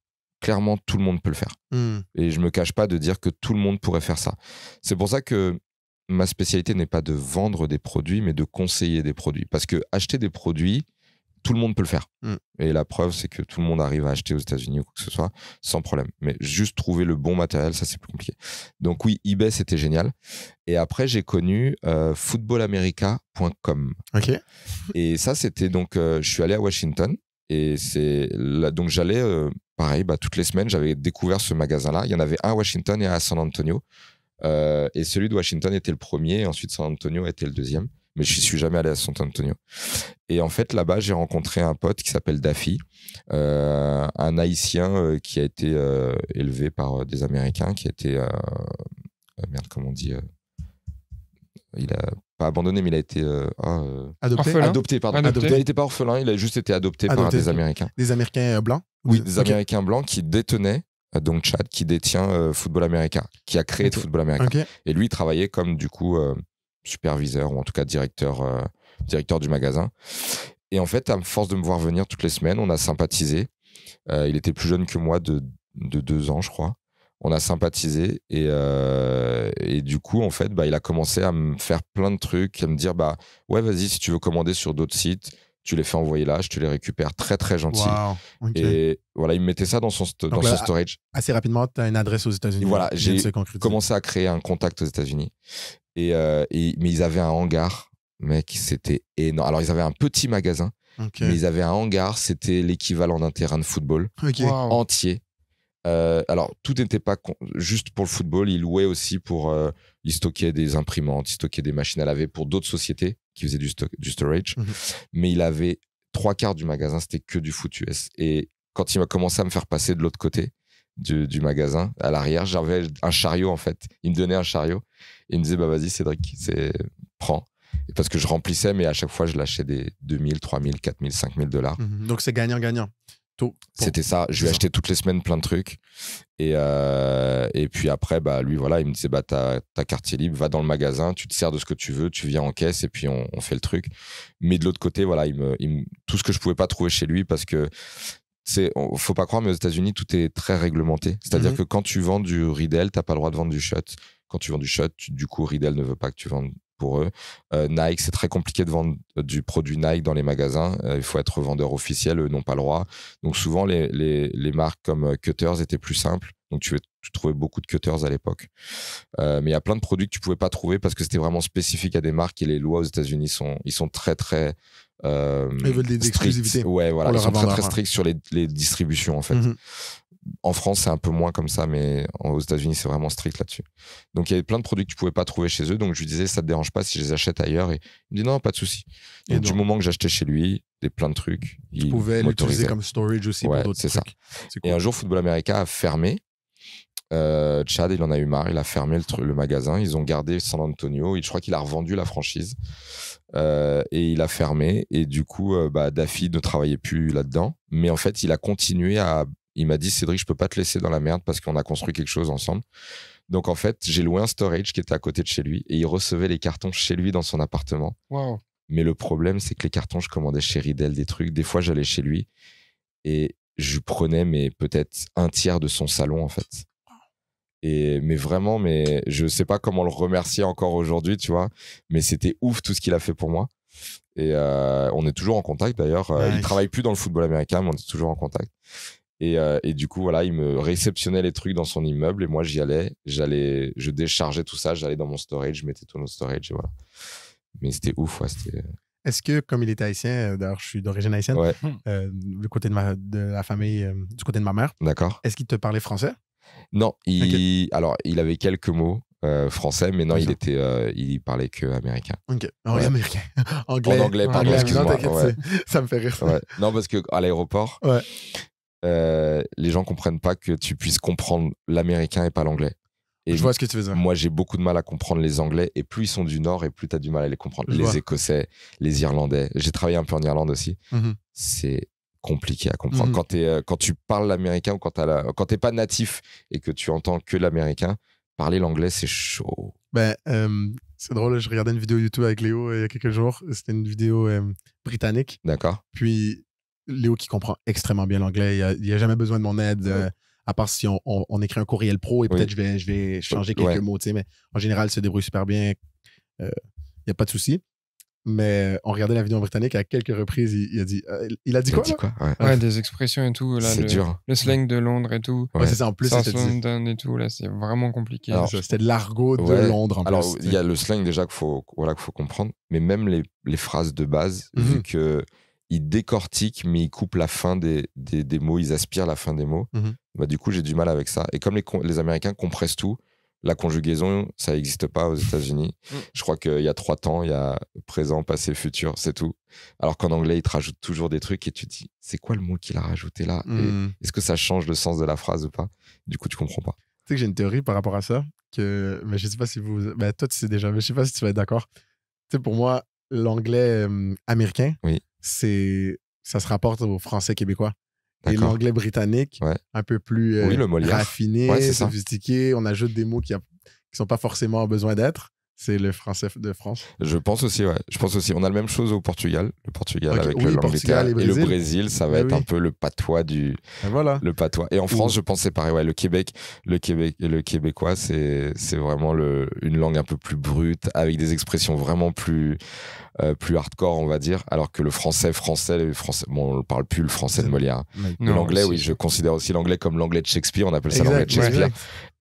clairement, tout le monde peut le faire. Hmm. Et je ne me cache pas de dire que tout le monde pourrait faire ça. C'est pour ça que ma spécialité n'est pas de vendre des produits, mais de conseiller des produits. Parce que acheter des produits, tout le monde peut le faire. Mm. Et la preuve, c'est que tout le monde arrive à acheter aux États-Unis ou quoi que ce soit sans problème. Mais juste trouver le bon matériel, ça, c'est plus compliqué. Donc, oui, eBay, c'était génial. Et après, j'ai connu euh, footballamerica.com. OK. Et ça, c'était donc, euh, je suis allé à Washington. Et c'est là, donc j'allais, euh, pareil, bah, toutes les semaines, j'avais découvert ce magasin-là. Il y en avait un à Washington et à San Antonio. et celui de Washington était le premier, ensuite San Antonio était le deuxième mais je suis jamais allé à San Antonio. Et en fait, là-bas, j'ai rencontré un pote qui s'appelle Daffy, euh, un haïtien euh, qui a été euh, élevé par des Américains, qui a été. merde, comment on dit Il a pas abandonné, mais il a été ah, adopté. adopté. pardon. Adopté. Il n'était pas orphelin, il a juste été adopté, par des Américains. Des Américains blancs Oui, des Américains blancs qui détenaient, donc Chad, qui détient Football Américain, qui a créé Football Américain. Et lui, il travaillait comme du coup superviseur ou en tout cas directeur, euh, directeur du magasin. Et en fait, à force de me voir venir toutes les semaines, on a sympathisé. Euh, il était plus jeune que moi de, deux ans, je crois. On a sympathisé euh, et, du coup, en fait, bah, il a commencé à me faire plein de trucs, à me dire bah ouais, vas-y, si tu veux commander sur d'autres sites, tu les fais envoyer là, je te les récupère très très gentil. Et voilà, il mettait ça dans son, son storage. Assez rapidement, tu as une adresse aux États-Unis. Voilà, j'ai commencé à créer un contact aux États-Unis. Euh, et, mais ils avaient un hangar, mec, c'était énorme. Alors, ils avaient un petit magasin, mais ils avaient un hangar, c'était l'équivalent d'un terrain de football entier. Euh, alors, tout n'était pas juste pour le football, ils louaient aussi pour. Euh, ils stockaient des imprimantes, ils stockaient des machines à laver pour d'autres sociétés qui faisaient du, stock, du storage. Mhm. Mais il avait trois quarts du magasin, c'était que du foot US. Et quand il m'a commencé à me faire passer de l'autre côté, du, magasin à l'arrière. J'avais un chariot en fait. Il me donnait un chariot et il me disait bah vas-y Cédric, prends. Et parce que je remplissais, mais à chaque fois je lâchais des 2000, 3000, 4000, 5000 dollars. Mhm. Donc c'est gagnant-gagnant. tout. C'était ça. Je lui achetais toutes les semaines plein de trucs. Et, euh, et puis après, bah, lui, voilà, il me disait bah, t'as ta quartier libre, va dans le magasin, tu te sers de ce que tu veux, tu viens en caisse et puis on, fait le truc. Mais de l'autre côté, voilà, tout ce que je pouvais pas trouver chez lui parce que ne faut pas croire mais aux États-Unis tout est très réglementé c'est-à-dire mhm. que quand tu vends du Riedel t'as pas le droit de vendre du shot quand tu vends du shot du coup Riedel ne veut pas que tu vendes pour eux euh, Nike c'est très compliqué de vendre euh, du produit Nike dans les magasins euh, il faut être vendeur officiel eux n'ont pas le droit donc souvent les, marques comme Cutters étaient plus simples donc tu, tu, trouvais beaucoup de cutters à l'époque. mais il y a plein de produits que tu pouvais pas trouver parce que c'était vraiment spécifique à des marques et les lois aux États-Unis sont, ils sont très très ils euh, veulent des exclusivités. Ouais, voilà. Ils sont très, très stricts sur les, les, distributions, en fait. Mhm. En France, c'est un peu moins comme ça, mais aux États-Unis, c'est vraiment strict là-dessus. Donc, il y avait plein de produits que tu pouvais pas trouver chez eux. Donc, je lui disais, ça te dérange pas si je les achète ailleurs Et il me dit, non, pas de souci. Et, du moment que j'achetais chez lui, des plein de trucs. Tu pouvais l'utiliser comme storage aussi d'autres trucs. Ça. Et un jour, Football America a fermé. Euh, Chad, il en a eu marre, il a fermé le, le magasin. Ils ont gardé San Antonio. je crois qu'il a revendu la franchise. Euh, et il a fermé. Et du coup, euh, bah, Daffy ne travaillait plus là-dedans. Mais en fait, il a continué à. Il m'a dit, Cédric, je peux pas te laisser dans la merde parce qu'on a construit quelque chose ensemble. Donc en fait, j'ai loué un storage qui était à côté de chez lui et il recevait les cartons chez lui dans son appartement. Mais le problème, c'est que les cartons, je commandais chez Ridel des trucs. Des fois, j'allais chez lui et je prenais mais peut-être un tiers de son salon en fait mais vraiment, mais je sais pas comment le remercier encore aujourd'hui, tu vois. Mais c'était ouf tout ce qu'il a fait pour moi. Et euh, on est toujours en contact d'ailleurs. Euh, il Il travaille plus dans le football américain, mais on est toujours en contact. Euh, et, du coup, voilà, il me réceptionnait les trucs dans son immeuble et moi j'y allais. J'allais, je déchargeais tout ça, j'allais dans mon storage, je mettais tout dans mon storage Mais c'était ouf, ouais, Est-ce que, comme il est haïtien, d'ailleurs, je suis d'origine haïtienne, du côté de, ma, de la famille, du côté de ma mère, d'accord. Est-ce qu'il te parlait français non, il, alors il avait quelques mots. Euh, français, mais non, il était, euh, il parlait que américain. Ok, [laughs] anglais. En anglais, pardon, excuse-moi. Ça me fait rire. Ça. Non, parce que à l'aéroport, euh, les gens comprennent pas que tu puisses comprendre l'américain et pas l'anglais. Et je vois ce que tu veux dire. Moi, j'ai beaucoup de mal à comprendre les Anglais, et plus ils sont du Nord, et plus tu as du mal à les comprendre. les Écossais, les Irlandais. J'ai travaillé un peu en Irlande aussi. Mhm. C'est compliqué à comprendre. Mmh. Quand, euh, quand tu parles l'américain ou quand tu n'es pas natif et que tu entends que l'américain, parler l'anglais, c'est chaud. Ben, euh, c'est drôle, je regardais une vidéo YouTube avec Léo euh, il y a quelques jours. C'était une vidéo britannique. D'accord. Puis Léo qui comprend extrêmement bien l'anglais, il n'y a, jamais besoin de mon aide. à part si on, écrit un courriel pro et peut-être je vais, je vais changer quelques mots, mais en général, il se débrouille super bien. Il n'y a pas de souci mais on regardait la vidéo en britannique à quelques reprises il, euh, a dit il a dit quoi, ouais. des expressions et tout c'est le, dur hein. le slang de Londres et tout c'est ça en plus et tout c'est vraiment compliqué c'était de l'argot de Londres en alors il y a le slang déjà qu'il faut voilà qu'il faut comprendre mais même les, les phrases de base mhm. vu que il décortiquent mais ils coupent la fin des, des, des mots ils aspirent la fin des mots mhm. bah du coup j'ai du mal avec ça et comme les, les Américains compressent tout la conjugaison, ça n'existe pas aux États-Unis. Mm. Je crois qu'il y a trois temps, il y a présent, passé, futur, c'est tout. Alors qu'en anglais, ils te rajoutent toujours des trucs et tu te dis, c'est quoi le mot qu'il a rajouté là mm. Est-ce que ça change le sens de la phrase ou pas Du coup, tu comprends pas. Tu sais que j'ai une théorie par rapport à ça, que mais je sais pas si vous. toi, tu sais déjà, mais je sais pas si tu vas être d'accord. Tu pour moi, l'anglais euh, américain, oui. c'est ça se rapporte au français québécois et l'anglais britannique, un peu plus euh, raffiné, sophistiqué. On ajoute des mots qui, ne sont pas forcément besoin d'être. C'est le français de France. Je pense aussi, ouais. Je pense aussi. On a la même chose au Portugal. Le Portugal avec le et, le Brésil, ça va être un peu le patois du. voilà. Le patois. Et en France, je pense c'est pareil. Ouais, le Québec, le Québec, le québécois, c'est c'est vraiment le, une langue un peu plus brute, avec des expressions vraiment plus euh, plus hardcore, on va dire. Alors que le français, français, le français, bon, on ne parle plus le français de Molière. L'anglais, oui, je considère aussi l'anglais comme l'anglais de Shakespeare. On appelle ça l'anglais de Shakespeare.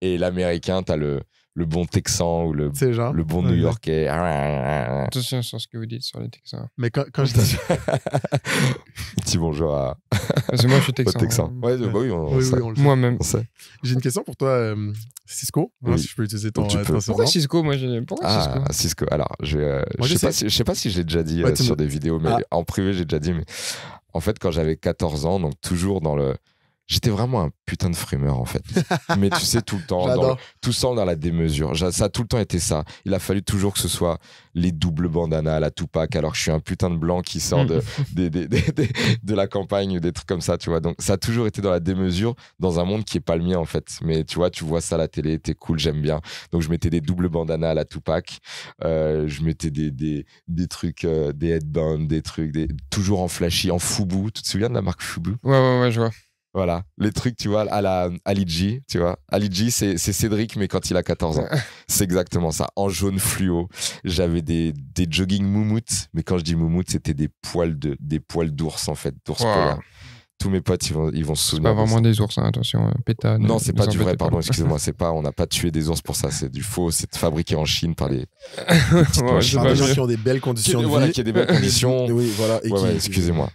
Et l'américain, t'as le le bon Texan ou le, le bon New Yorkais. Attention sur ce que vous dites sur les Texans. Mais quand, quand je dis. Petit [laughs] bonjour à. Parce ah, moi, je suis [laughs] Texan. Hein. Bah Moi-même. J'ai une question pour toi, euh, Cisco. Hein, si je peux utiliser ton. Euh, pourquoi Cisco Moi, Pourquoi ah, Cisco, Alors, je euh, sais, Si, sais, pas si je l'ai déjà dit sur des vidéos, mais ah. en privé, j'ai déjà dit. Mais en fait, quand j'avais 14 ans, donc toujours dans le J'étais vraiment un putain de frimeur en fait. [laughs] Mais tu sais, tout le temps, tout semble dans la démesure. Ça a tout le temps été ça. Il a fallu toujours que ce soit les doubles bandanas à la Tupac, alors que je suis un putain de blanc qui sort de, mm. de la campagne ou des trucs comme ça, tu vois. Donc ça a toujours été dans la démesure, dans un monde qui est pas le mien en fait. Mais tu vois, tu vois ça à la télé, t'es cool, j'aime bien. Donc je mettais des doubles bandanas à la Tupac, euh, je mettais des, des, trucs, euh, des headbands, des trucs, des, toujours en flashy, en Fubu. Tu te souviens de la marque Fubu Ouais, ouais, ouais, je vois. Voilà, les trucs, tu vois, à la G, tu vois. l'idji, c'est Cédric, mais quand il a 14 ans. [laughs] c'est exactement ça, en jaune fluo. J'avais des, des jogging moumoutes, mais quand je dis moumoutes, c'était des poils de, des poils d'ours, en fait, d'ours polaires tous mes potes, ils vont, ils vont se souvenir. Pas vraiment des ours, hein, attention, hein, péta. Non, c'est pas du vrai, pardon, excusez-moi, c'est pas, on n'a pas tué des ours pour ça, c'est du faux, c'est fabriqué en Chine par les. des gens qui ont des belles conditions qui des belles conditions. [laughs] oui, voilà. excusez-moi.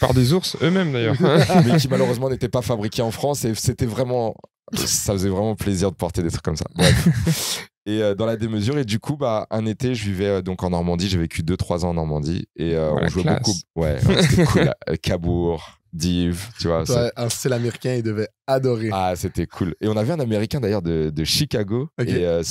Par des ours eux-mêmes d'ailleurs. [laughs] mais qui malheureusement n'étaient pas fabriqués en France et c'était vraiment. Ça faisait vraiment plaisir de porter des trucs comme ça. Bref. [laughs] et euh, dans la démesure et du coup bah un été je vivais euh, donc en Normandie j'ai vécu 2-3 ans en Normandie et euh, oh, on jouait beaucoup ouais, c'était Div, tu vois. C'est un style américain, il devait adorer. Ah, c'était cool. Et on avait un américain d'ailleurs de, Chicago. Et euh,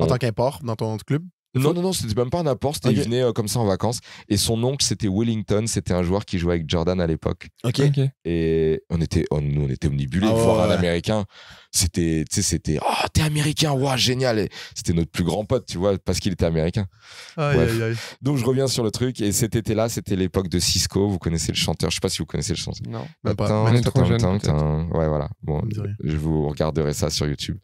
En tant qu'import dans ton club non, non, non, c'était même pas un apport, c'était il venait euh, comme ça en vacances. Et son oncle, c'était Wellington, c'était un joueur qui jouait avec Jordan à l'époque. Ok. Et on était, on, nous, on était omnibulés ah de un américain. C'était, tu sais, c'était, oh, t'es américain, waouh, génial. C'était notre plus grand pote, tu vois, parce qu'il était américain. Donc je reviens sur le truc. Et cet été-là, c'était l'époque de Cisco. Vous connaissez le chanteur. Je sais pas si vous connaissez le chanteur. Non, Ouais, voilà. Bon, je vous regarderai ça sur YouTube.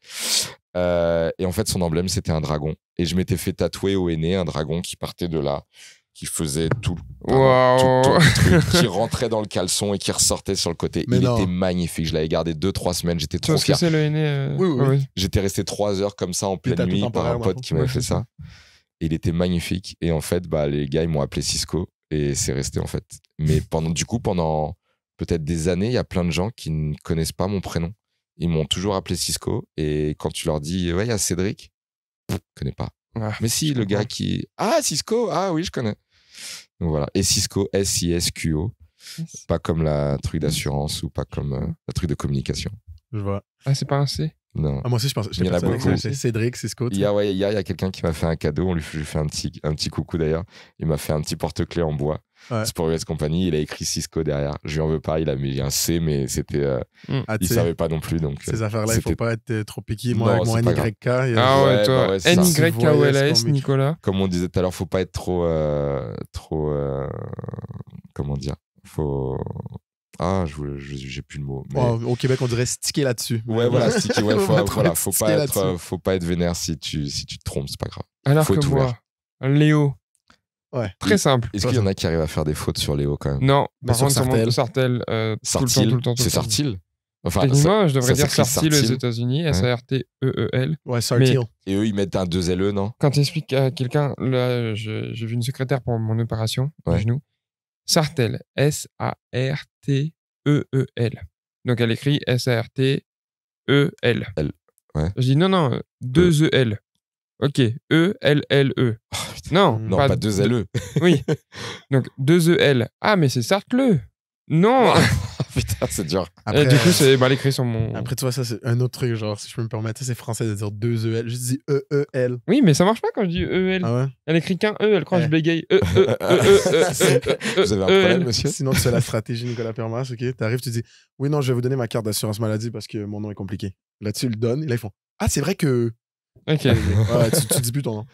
Euh, et en fait, son emblème, c'était un dragon. Et je m'étais fait tatouer au aîné un dragon qui partait de là, qui faisait tout, [laughs] qui rentrait dans le caleçon et qui ressortait sur le côté. il était magnifique. Je l'avais gardé deux, trois semaines. J'étais trop fier. c'est le euh, ah oui, oui, J'étais resté trois heures comme ça en pleine nuit par un pote qui m'avait fait ça. il était magnifique. Et en fait, bah, les gars, ils m'ont appelé Cisco et c'est resté en fait. Mais pendant, du coup, pendant peut-être des années, il y a plein de gens qui ne connaissent pas mon prénom. Ils m'ont toujours appelé Cisco. Et quand tu leur dis, ouais, il y a Cédric, je connais pas. Ah, mais si, le gars qui. Ah, Cisco Ah oui, je connais. Donc voilà. Et Cisco, S-I-S-Q-O. Pas comme la truc d'assurance ou pas comme euh, la truc de communication. Je vois. Ah, c'est pas un C non. Ah, moi aussi, je pense. Je il y en Cédric, Cisco. Hier, il y a, quelqu'un qui m'a fait un cadeau. On lui fait un petit, un petit coucou d'ailleurs. Il m'a fait un petit porte-clés en bois. Ouais. C'est pour US Company. Il a écrit Cisco derrière. Je lui en veux pas. Il a mis un C, mais c'était. Euh, mm. ah, il savait pas non plus. Donc, Ces euh, affaires-là, il ne faut pas être euh, trop piqué. Moi, avec mon NYK. Ah ouais, ouais toi. ou NYKOLS, Nicolas. Comme on disait tout à l'heure, il ne faut pas être trop. trop comment dire faut ah, j'ai plus le mot. Oh, au Québec, on dirait sticker là-dessus. Ouais, voilà, sticker. Ouais, [laughs] faut, voilà, faut, pas être, faut pas être vénère si tu, si tu te trompes, c'est pas grave. Alors faut que moi, Léo. Ouais. Très simple. Est-ce qu'il y en a qui arrivent à faire des fautes sur Léo quand même Non, bah, par contre, Sartel, Sartel euh, Sartil, C'est Sartil Enfin, je devrais dire Sartil, aux États-Unis, S-A-R-T-E-E-L. Ouais, e e Sartil. Et eux, ils mettent un 2 L-E, non Quand tu expliques à quelqu'un, là, j'ai vu une secrétaire pour mon opération du genou. Sartel, S-A-R-T-E-E-L. Donc elle écrit S-A-R-T-E-L. L. Ouais. Je dis non, non, deux E-L. E ok, E-L-L-E. E. Oh, non, non, pas, deux L-E. oui. Donc deux E-L. Ah, mais c'est Sartle. Non [laughs] [laughs] Putain, c'est dur. Après, du coup, euh, c'est mal bah, écrit sur mon. Après, toi, ça, c'est un autre truc. Genre, si je peux me permettre, c'est français de dire 2 EL. Je dis e, e l Oui, mais ça marche pas quand je dis EEL. Ah ouais Elle écrit qu'un E, elle croit que je eh. bégaye. e e e Vous avez un problème, e, e. monsieur Sinon, c'est la stratégie Nicolas Permas, ok T'arrives, tu dis Oui, non, je vais vous donner ma carte d'assurance maladie parce que mon nom est compliqué. Là, tu le donnes. Et là, ils font Ah, c'est vrai que. Ok. Hein. tu, dis plus ton nom.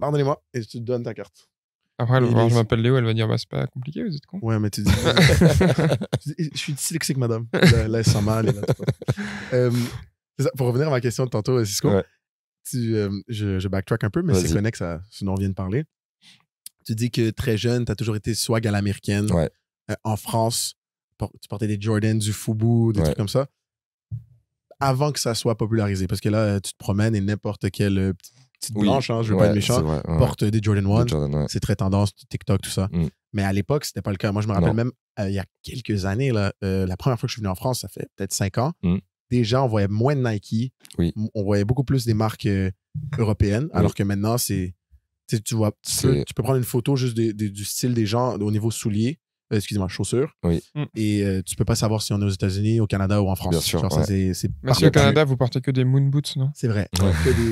Pardonnez-moi, et tu te donnes ta carte. Après, elle je m'appelle Léo, elle va dire, bah, c'est pas compliqué, vous êtes con. Ouais, mais tu dis. Euh, [laughs] je suis dyslexique, madame. Là, elle mal. Euh, pour revenir à ma question de tantôt, euh, Cisco, je, backtrack un peu, mais c'est connexe à ce on vient de parler. Tu dis que très jeune, tu as toujours été swag à l'américaine. en France, tu portais des Jordans, du Fubu, des trucs comme ça. Avant que ça soit popularisé, parce que là, tu te promènes et n'importe quel petite blanche, je hein, je veux pas être méchant, porte des Jordan 1. C'est très tendance, TikTok, tout ça. Mm. Mais à l'époque, n'était pas le cas. Moi, je me rappelle même, euh, il y a quelques années, là, euh, la première fois que je suis venu en France, ça fait peut-être cinq ans, mm. déjà, on voyait moins de Nike. On voyait beaucoup plus des marques euh, européennes, alors que maintenant, c'est. Tu, vois, tu peux, prendre une photo juste du style des gens au niveau soulier. Euh, excusez-moi, chaussures. Oui. Mm. Et euh, tu peux pas savoir si on est aux États-Unis, au Canada ou en France. Bien sûr. au Canada, vous portez que des moon boots, non C'est vrai.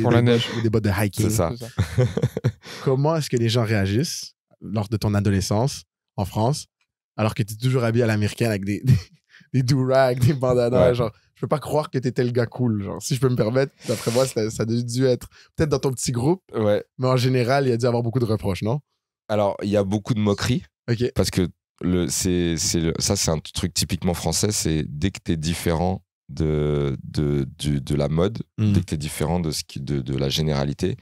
Pour la neige. ou des bottes de hiking. C'est ça. [laughs] Comment est-ce que les gens réagissent lors de ton adolescence en France, alors que tu es toujours habillé à l'américaine avec des, [laughs] des, des do des bandanas, genre je peux pas croire que t'étais le gars cool. Genre, si je peux me permettre, d'après moi, ça, ça a dû être peut-être dans ton petit groupe. Ouais. Mais en général, il y a dû avoir beaucoup de reproches, non? Alors, il y a beaucoup de moqueries. ok Parce que ça, c'est un truc typiquement français, c'est dès que tu es différent de, de, la mode, mhm. dès que tu es différent de, ce de, la généralité,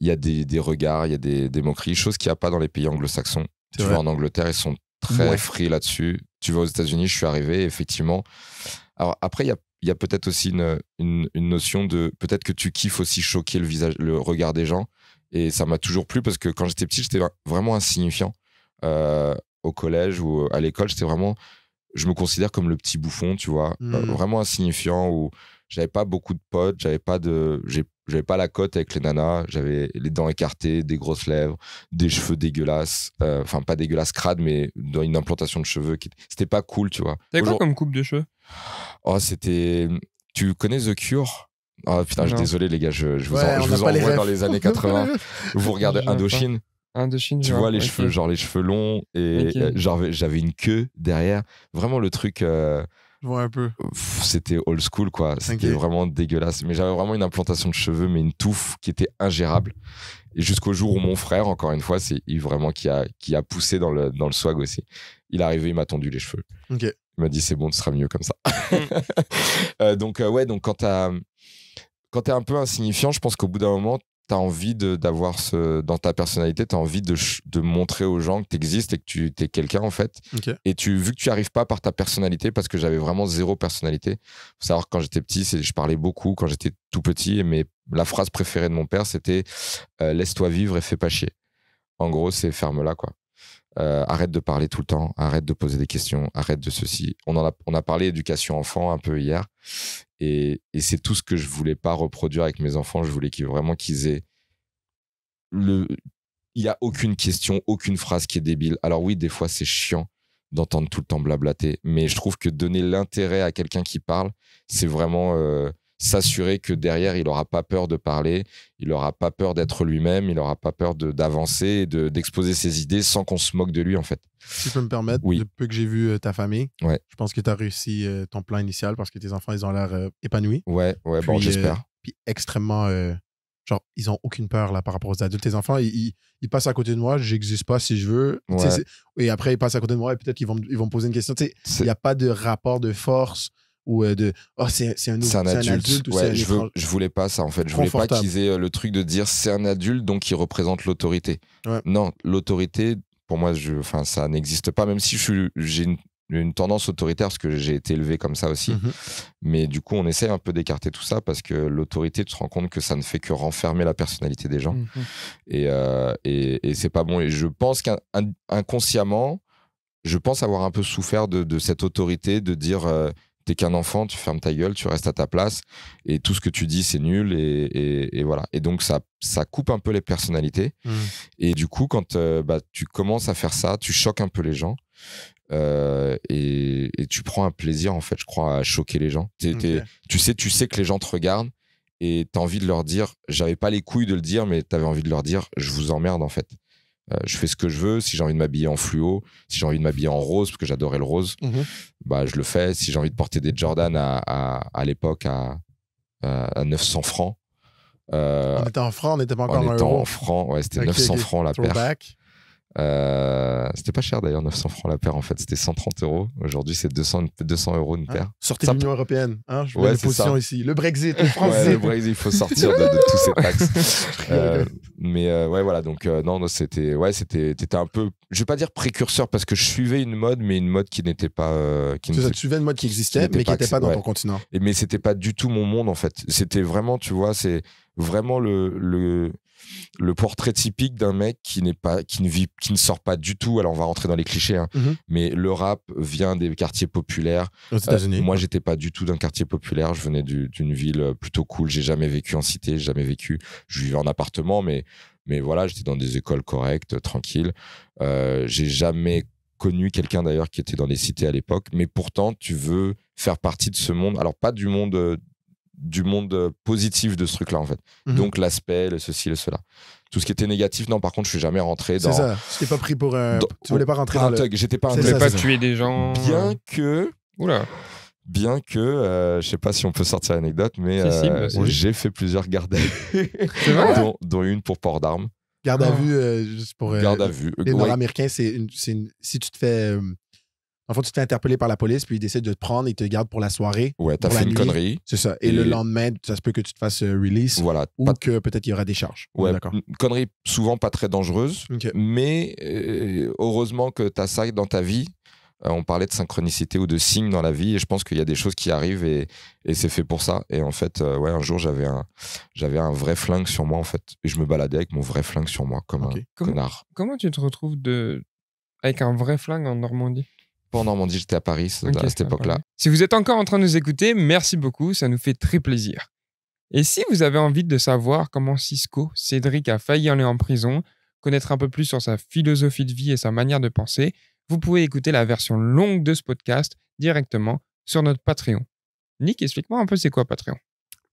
il y a des, regards, il y a des, moqueries, chose qu'il n'y a pas dans les pays anglo-saxons. Tu vois, en Angleterre, ils sont très fris là-dessus. Tu vas aux États-Unis, je suis arrivé, effectivement. Alors après, il y a peut-être aussi une, une, notion de peut-être que tu kiffes aussi choquer le visage, le regard des gens. Et ça m'a toujours plu parce que quand j'étais petit, j'étais vraiment insignifiant. Euh, au collège ou euh, à l'école, j'étais vraiment, je me considère comme le petit bouffon, tu vois, euh, hmm. vraiment insignifiant où j'avais pas beaucoup de potes, j'avais pas de, j'avais pas la cote avec les nanas, j'avais les dents écartées, des grosses lèvres, des cheveux dégueulasses, euh, enfin pas dégueulasses crades, mais dans une implantation de cheveux qui, c'était pas cool, tu vois. T'avais quoi comme coupe de cheveux Oh, c'était, tu connais The Cure Oh putain, je, désolé les gars, je, vous, en, je vous envoie dans les années 80. [laughs] vous regardez Indochine tu vois les cheveux, genre les cheveux longs et euh, j'avais une queue derrière. Vraiment le truc. Euh, un peu. C'était old school quoi. C'était vraiment dégueulasse. Mais j'avais vraiment une implantation de cheveux, mais une touffe qui était ingérable. Et jusqu'au jour où mon frère, encore une fois, c'est vraiment qui a qui a poussé dans le dans le swag aussi. Il est arrivé, il m'a tendu les cheveux. Il m'a dit c'est bon, tu sera mieux comme ça. Mm. [laughs] Euh, donc ouais, donc quand tu quand t'es un peu insignifiant, je pense qu'au bout d'un moment, tu as envie d'avoir ce. Dans ta personnalité, tu as envie de, montrer aux gens que tu existes et que tu es quelqu'un, en fait. Et tu, vu que tu arrives pas par ta personnalité, parce que j'avais vraiment zéro personnalité, faut savoir quand j'étais petit, je parlais beaucoup quand j'étais tout petit, mais la phrase préférée de mon père, c'était euh, Laisse-toi vivre et fais pas chier. En gros, c'est ferme-la, quoi. Euh, arrête de parler tout le temps, arrête de poser des questions, arrête de ceci. On, en a, on a parlé éducation enfant un peu hier. Et, c'est tout ce que je voulais pas reproduire avec mes enfants. Je voulais qu'ils, vraiment qu'ils aient le. Il y a aucune question, aucune phrase qui est débile. Alors oui, des fois c'est chiant d'entendre tout le temps blablater, mais je trouve que donner l'intérêt à quelqu'un qui parle, c'est vraiment euh, s'assurer que derrière, il n'aura pas peur de parler, il n'aura pas peur d'être lui-même, il n'aura pas peur d'avancer de, d'exposer ses idées sans qu'on se moque de lui, en fait. Si tu peux me permettre, oui. depuis que j'ai vu euh, ta famille, je pense que tu as réussi euh, ton plan initial parce que tes enfants, ils ont l'air euh, épanouis. Ouais, ouais, bon, j'espère. puis extrêmement genre, ils ont aucune peur là par rapport aux adultes. Tes enfants, ils, passent à côté de moi, j'existe pas si je veux. Et après, ils passent à côté de moi et peut-être qu'ils vont, ils vont poser une question. Il n'y a pas de rapport de force ou euh, de oh, c'est un, c'est un adulte. je, veux, je voulais pas ça en fait. Je voulais pas qu'ils aient euh, le truc de dire c'est un adulte donc il représente l'autorité. Non, l'autorité, pour moi, je, enfin, ça n'existe pas, même si j'ai une, tendance autoritaire parce que j'ai été élevé comme ça aussi. Mm-hmm. Mais du coup, on essaie un peu d'écarter tout ça parce que l'autorité, tu te rends compte que ça ne fait que renfermer la personnalité des gens. Mm-hmm. Et, euh, et, c'est pas bon. Et je pense qu'inconsciemment, je pense avoir un peu souffert de, cette autorité de dire. Euh, t'es qu'un enfant, tu fermes ta gueule, tu restes à ta place et tout ce que tu dis, c'est nul et, voilà. Et donc, ça, ça coupe un peu les personnalités. Mmh. Et du coup, quand euh, bah, tu commences à faire ça, tu choques un peu les gens. Euh, et, tu prends un plaisir, en fait, je crois, à choquer les gens. tu, sais, tu sais que les gens te regardent et t'as envie de leur dire, j'avais pas les couilles de le dire, mais t'avais envie de leur dire, je vous emmerde, en fait. Euh, je fais ce que je veux. Si j'ai envie de m'habiller en fluo, si j'ai envie de m'habiller en rose, parce que j'adorais le rose, mhm. bah, je le fais. Si j'ai envie de porter des Jordan à, l'époque à, 900 euh, francs. Euh, on était en francs, on n'était pas encore en était en francs, ouais, c'était 900 francs la paire. Euh, c'était pas cher d'ailleurs, 900 francs la paire en fait, c'était 130 euros. Aujourd'hui, c'est 200, 200 euros une ah, paire. Sortir de l'Union européenne, hein je ici. Le Brexit, le français. le Brexit, il faut sortir de, [laughs] tous ces taxes. Euh, mais euh, ouais, voilà, donc non, non c'était ouais, c'était un peu, je vais pas dire précurseur parce que je suivais une mode, mais une mode qui n'était pas. qui ça, tu suivais une mode qui existait, mais qui n'était pas, dans ton continent. mais c'était pas du tout mon monde en fait. C'était vraiment, tu vois, c'est vraiment le, le, portrait typique d'un mec qui n'est pas qui ne vit qui ne sort pas du tout alors on va rentrer dans les clichés hein, mhm. mais le rap vient des quartiers populaires aux euh, États-Unis moi j'étais pas du tout d'un quartier populaire je venais d'une ville plutôt cool j'ai jamais vécu en cité jamais vécu je vivais en appartement mais mais voilà j'étais dans des écoles correctes tranquilles euh, j'ai jamais connu quelqu'un d'ailleurs qui était dans les cités à l'époque mais pourtant tu veux faire partie de ce monde alors pas du monde euh, du monde euh, positif de ce truc-là, en fait. Mhm. Donc, l'aspect, le ceci, le cela. Tout ce qui était négatif, non, par contre, je suis jamais rentré dans. C'est ça. Je pas pris pour. un... Euh, tu voulais pas oh, rentrer dans. Le... J'étais pas un voulais pas tuer des gens. Bien que. Oula. Bien que, euh, je sais pas si on peut sortir l'anecdote, mais bah, j'ai fait plusieurs gardes à vue, [laughs] dont, une pour port d'armes. Garde à ah. vue, juste pour. garde à vue. Les Nord-Américains, c'est une, une, si tu te fais en fait, tu t'es interpellé par la police, puis ils décident de te prendre, ils te gardent pour la soirée. Ouais, t'as fait une connerie. C'est ça. Et, le lendemain, ça se peut que tu te fasses euh, release. Voilà. Ou que peut-être il y aura des charges. Ouais, d'accord. Connerie souvent pas très dangereuse. Mais euh, heureusement que t'as ça dans ta vie. Euh, on parlait de synchronicité ou de signes dans la vie, et je pense qu'il y a des choses qui arrivent et, et c'est fait pour ça. Et en fait, ouais, un jour, j'avais un, j'avais un vrai flingue sur moi, en fait. Et je me baladais avec mon vrai flingue sur moi, comme un connard. Comment tu te retrouves de... avec un vrai flingue en Normandie pendant mon j'étais à Paris à cette époque-là. Si vous êtes encore en train de nous écouter, merci beaucoup, ça nous fait très plaisir. Et si vous avez envie de savoir comment Cisco, Cédric a failli aller en prison, connaître un peu plus sur sa philosophie de vie et sa manière de penser, vous pouvez écouter la version longue de ce podcast directement sur notre Patreon. Nick, explique-moi un peu c'est quoi Patreon.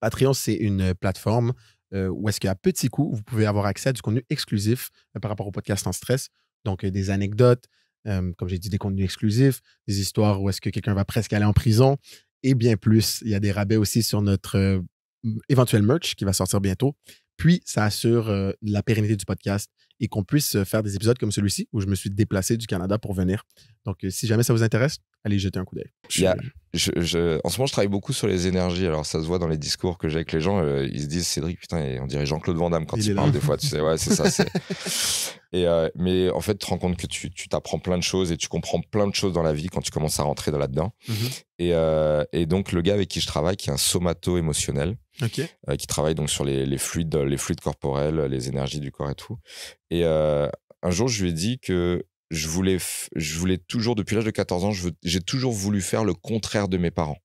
Patreon, c'est une plateforme euh, où est-ce qu'à petit coup, vous pouvez avoir accès à du contenu exclusif euh, par rapport au podcast en stress. Donc, euh, des anecdotes, euh, comme j'ai dit, des contenus exclusifs, des histoires où est-ce que quelqu'un va presque aller en prison et bien plus. Il y a des rabais aussi sur notre euh, éventuel merch qui va sortir bientôt. Puis, ça assure euh, la pérennité du podcast et qu'on puisse faire des épisodes comme celui-ci où je me suis déplacé du Canada pour venir. Donc, si jamais ça vous intéresse, allez jeter un coup d'œil. Je, en ce moment, je travaille beaucoup sur les énergies. Alors, ça se voit dans les discours que j'ai avec les gens. Euh, ils se disent, Cédric, putain, on dirait Jean-Claude Van Damme quand il, parle des fois. Tu sais, ouais, c'est ça. [laughs] Et, euh, mais en fait, tu te rends compte que tu t'apprends plein de choses et tu comprends plein de choses dans la vie quand tu commences à rentrer là-dedans. Mhm. Euh, et, donc, le gars avec qui je travaille, qui est un somato émotionnel, qui travaille donc sur les, les, fluides, les fluides corporels, les énergies du corps et tout. Et un jour, je lui ai dit que je voulais, je voulais toujours, depuis l'âge de 14 ans, j'ai toujours voulu faire le contraire de mes parents.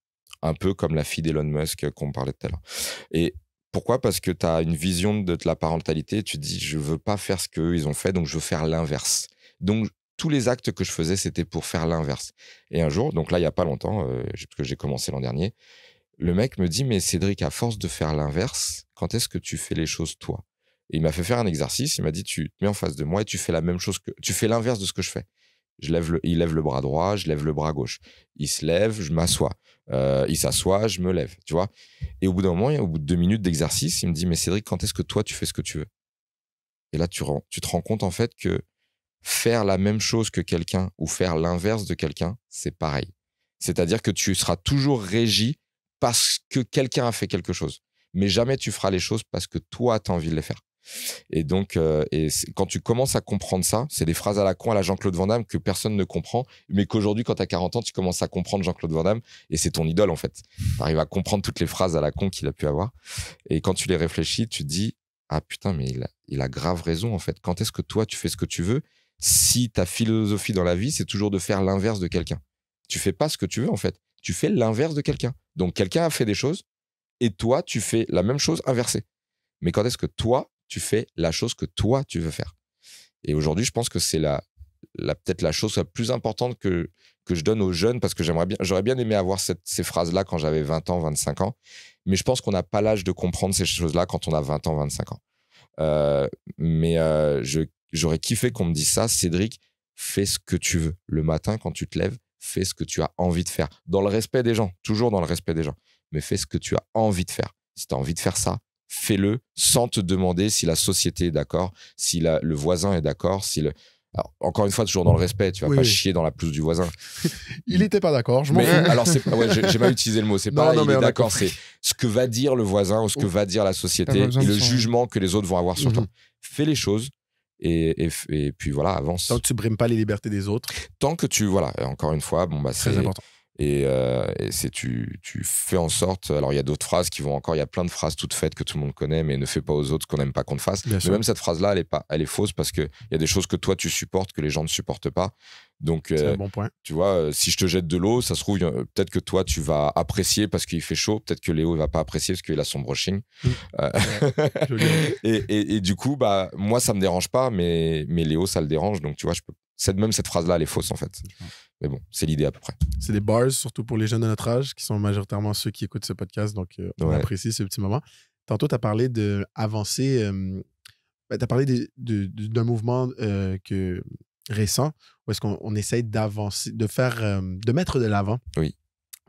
Un peu comme la fille d'Elon Musk euh, qu'on parlait tout à l'heure. Et pourquoi Parce que tu as une vision de, la parentalité tu dis, je veux pas faire ce qu'eux, ils ont fait, donc je veux faire l'inverse. Donc, tous les actes que je faisais, c'était pour faire l'inverse. Et un jour, donc là, il n'y a pas longtemps, euh, parce que j'ai commencé l'an dernier, le mec me dit, mais Cédric, à force de faire l'inverse, quand est-ce que tu fais les choses toi il m'a fait faire un exercice. Il m'a dit Tu te mets en face de moi et tu fais la même chose que. Tu fais l'inverse de ce que je fais. Je lève le, il lève le bras droit, je lève le bras gauche. Il se lève, je m'assois. Euh, il s'assoit, je me lève. Tu vois Et au bout d'un moment, au bout de deux minutes d'exercice, il me dit Mais Cédric, quand est-ce que toi, tu fais ce que tu veux Et là, tu, tu te rends compte en fait que faire la même chose que quelqu'un ou faire l'inverse de quelqu'un, c'est pareil. C'est-à-dire que tu seras toujours régi parce que quelqu'un a fait quelque chose. Mais jamais tu feras les choses parce que toi, tu as envie de les faire. Et donc, euh, et quand tu commences à comprendre ça, c'est des phrases à la con à la Jean-Claude Van Damme que personne ne comprend, mais qu'aujourd'hui, quand tu as 40 ans, tu commences à comprendre Jean-Claude Van Damme et c'est ton idole en fait. Tu arrives à comprendre toutes les phrases à la con qu'il a pu avoir. Et quand tu les réfléchis, tu te dis Ah putain, mais il a, il a grave raison en fait. Quand est-ce que toi, tu fais ce que tu veux si ta philosophie dans la vie, c'est toujours de faire l'inverse de quelqu'un Tu fais pas ce que tu veux en fait. Tu fais l'inverse de quelqu'un. Donc quelqu'un a fait des choses et toi, tu fais la même chose inversée. Mais quand est-ce que toi, tu fais la chose que toi, tu veux faire. Et aujourd'hui, je pense que c'est la, la peut-être la chose la plus importante que, que je donne aux jeunes, parce que j'aimerais bien, j'aurais bien aimé avoir ces phrases-là quand j'avais 20 ans, 25 ans. Mais je pense qu'on n'a pas l'âge de comprendre ces choses-là quand on a 20 ans, 25 ans. Euh, mais euh, j'aurais kiffé qu'on me dise ça, Cédric, fais ce que tu veux. Le matin, quand tu te lèves, fais ce que tu as envie de faire. Dans le respect des gens, toujours dans le respect des gens. Mais fais ce que tu as envie de faire. Si tu as envie de faire ça, fais-le sans te demander si la société est d'accord, si le voisin est d'accord, si le. encore une fois, toujours dans le respect, tu vas pas chier dans la pelouse du voisin. [laughs] il n'était pas d'accord, je m'en Alors, c'est ouais, j'ai mal utilisé le mot, c'est pas d'accord, c'est ce que va dire le voisin ou ce que oh. va dire la société le jugement que les autres vont avoir sur toi. Mhm. Fais les choses et, puis voilà, avance. Tant que tu brimes pas les libertés des autres. Tant que tu, voilà, encore une fois, bon, bah, c'est important. Euh, et, c'est tu, fais en sorte. Alors, il y a d'autres phrases qui vont encore. Il y a plein de phrases toutes faites que tout le monde connaît, mais ne fais pas aux autres qu'on n'aime pas qu'on te fasse. mais même cette phrase-là, elle est pas, elle est fausse parce que il y a des choses que toi tu supportes que les gens ne supportent pas. Donc, euh, bon point. tu vois, euh, si je te jette de l'eau, ça se trouve, peut-être que toi, tu vas apprécier parce qu'il fait chaud, peut-être que Léo, il va pas apprécier parce qu'il a son brushing. Mmh. [laughs] et, du coup, bah, moi, ça me dérange pas, mais, mais Léo, ça le dérange. Donc, tu vois, je peux, cette, même cette phrase-là, elle est fausse en fait. Mais bon, c'est l'idée à peu près. C'est des bars, surtout pour les jeunes de notre âge, qui sont majoritairement ceux qui écoutent ce podcast, donc euh, on apprécie ce petit moment. Tantôt, tu as parlé d'avancer, avancer euh, ben, tu as parlé d'un mouvement euh, que, récent où est-ce qu'on essaye d'avancer, de faire, de mettre de l'avant oui.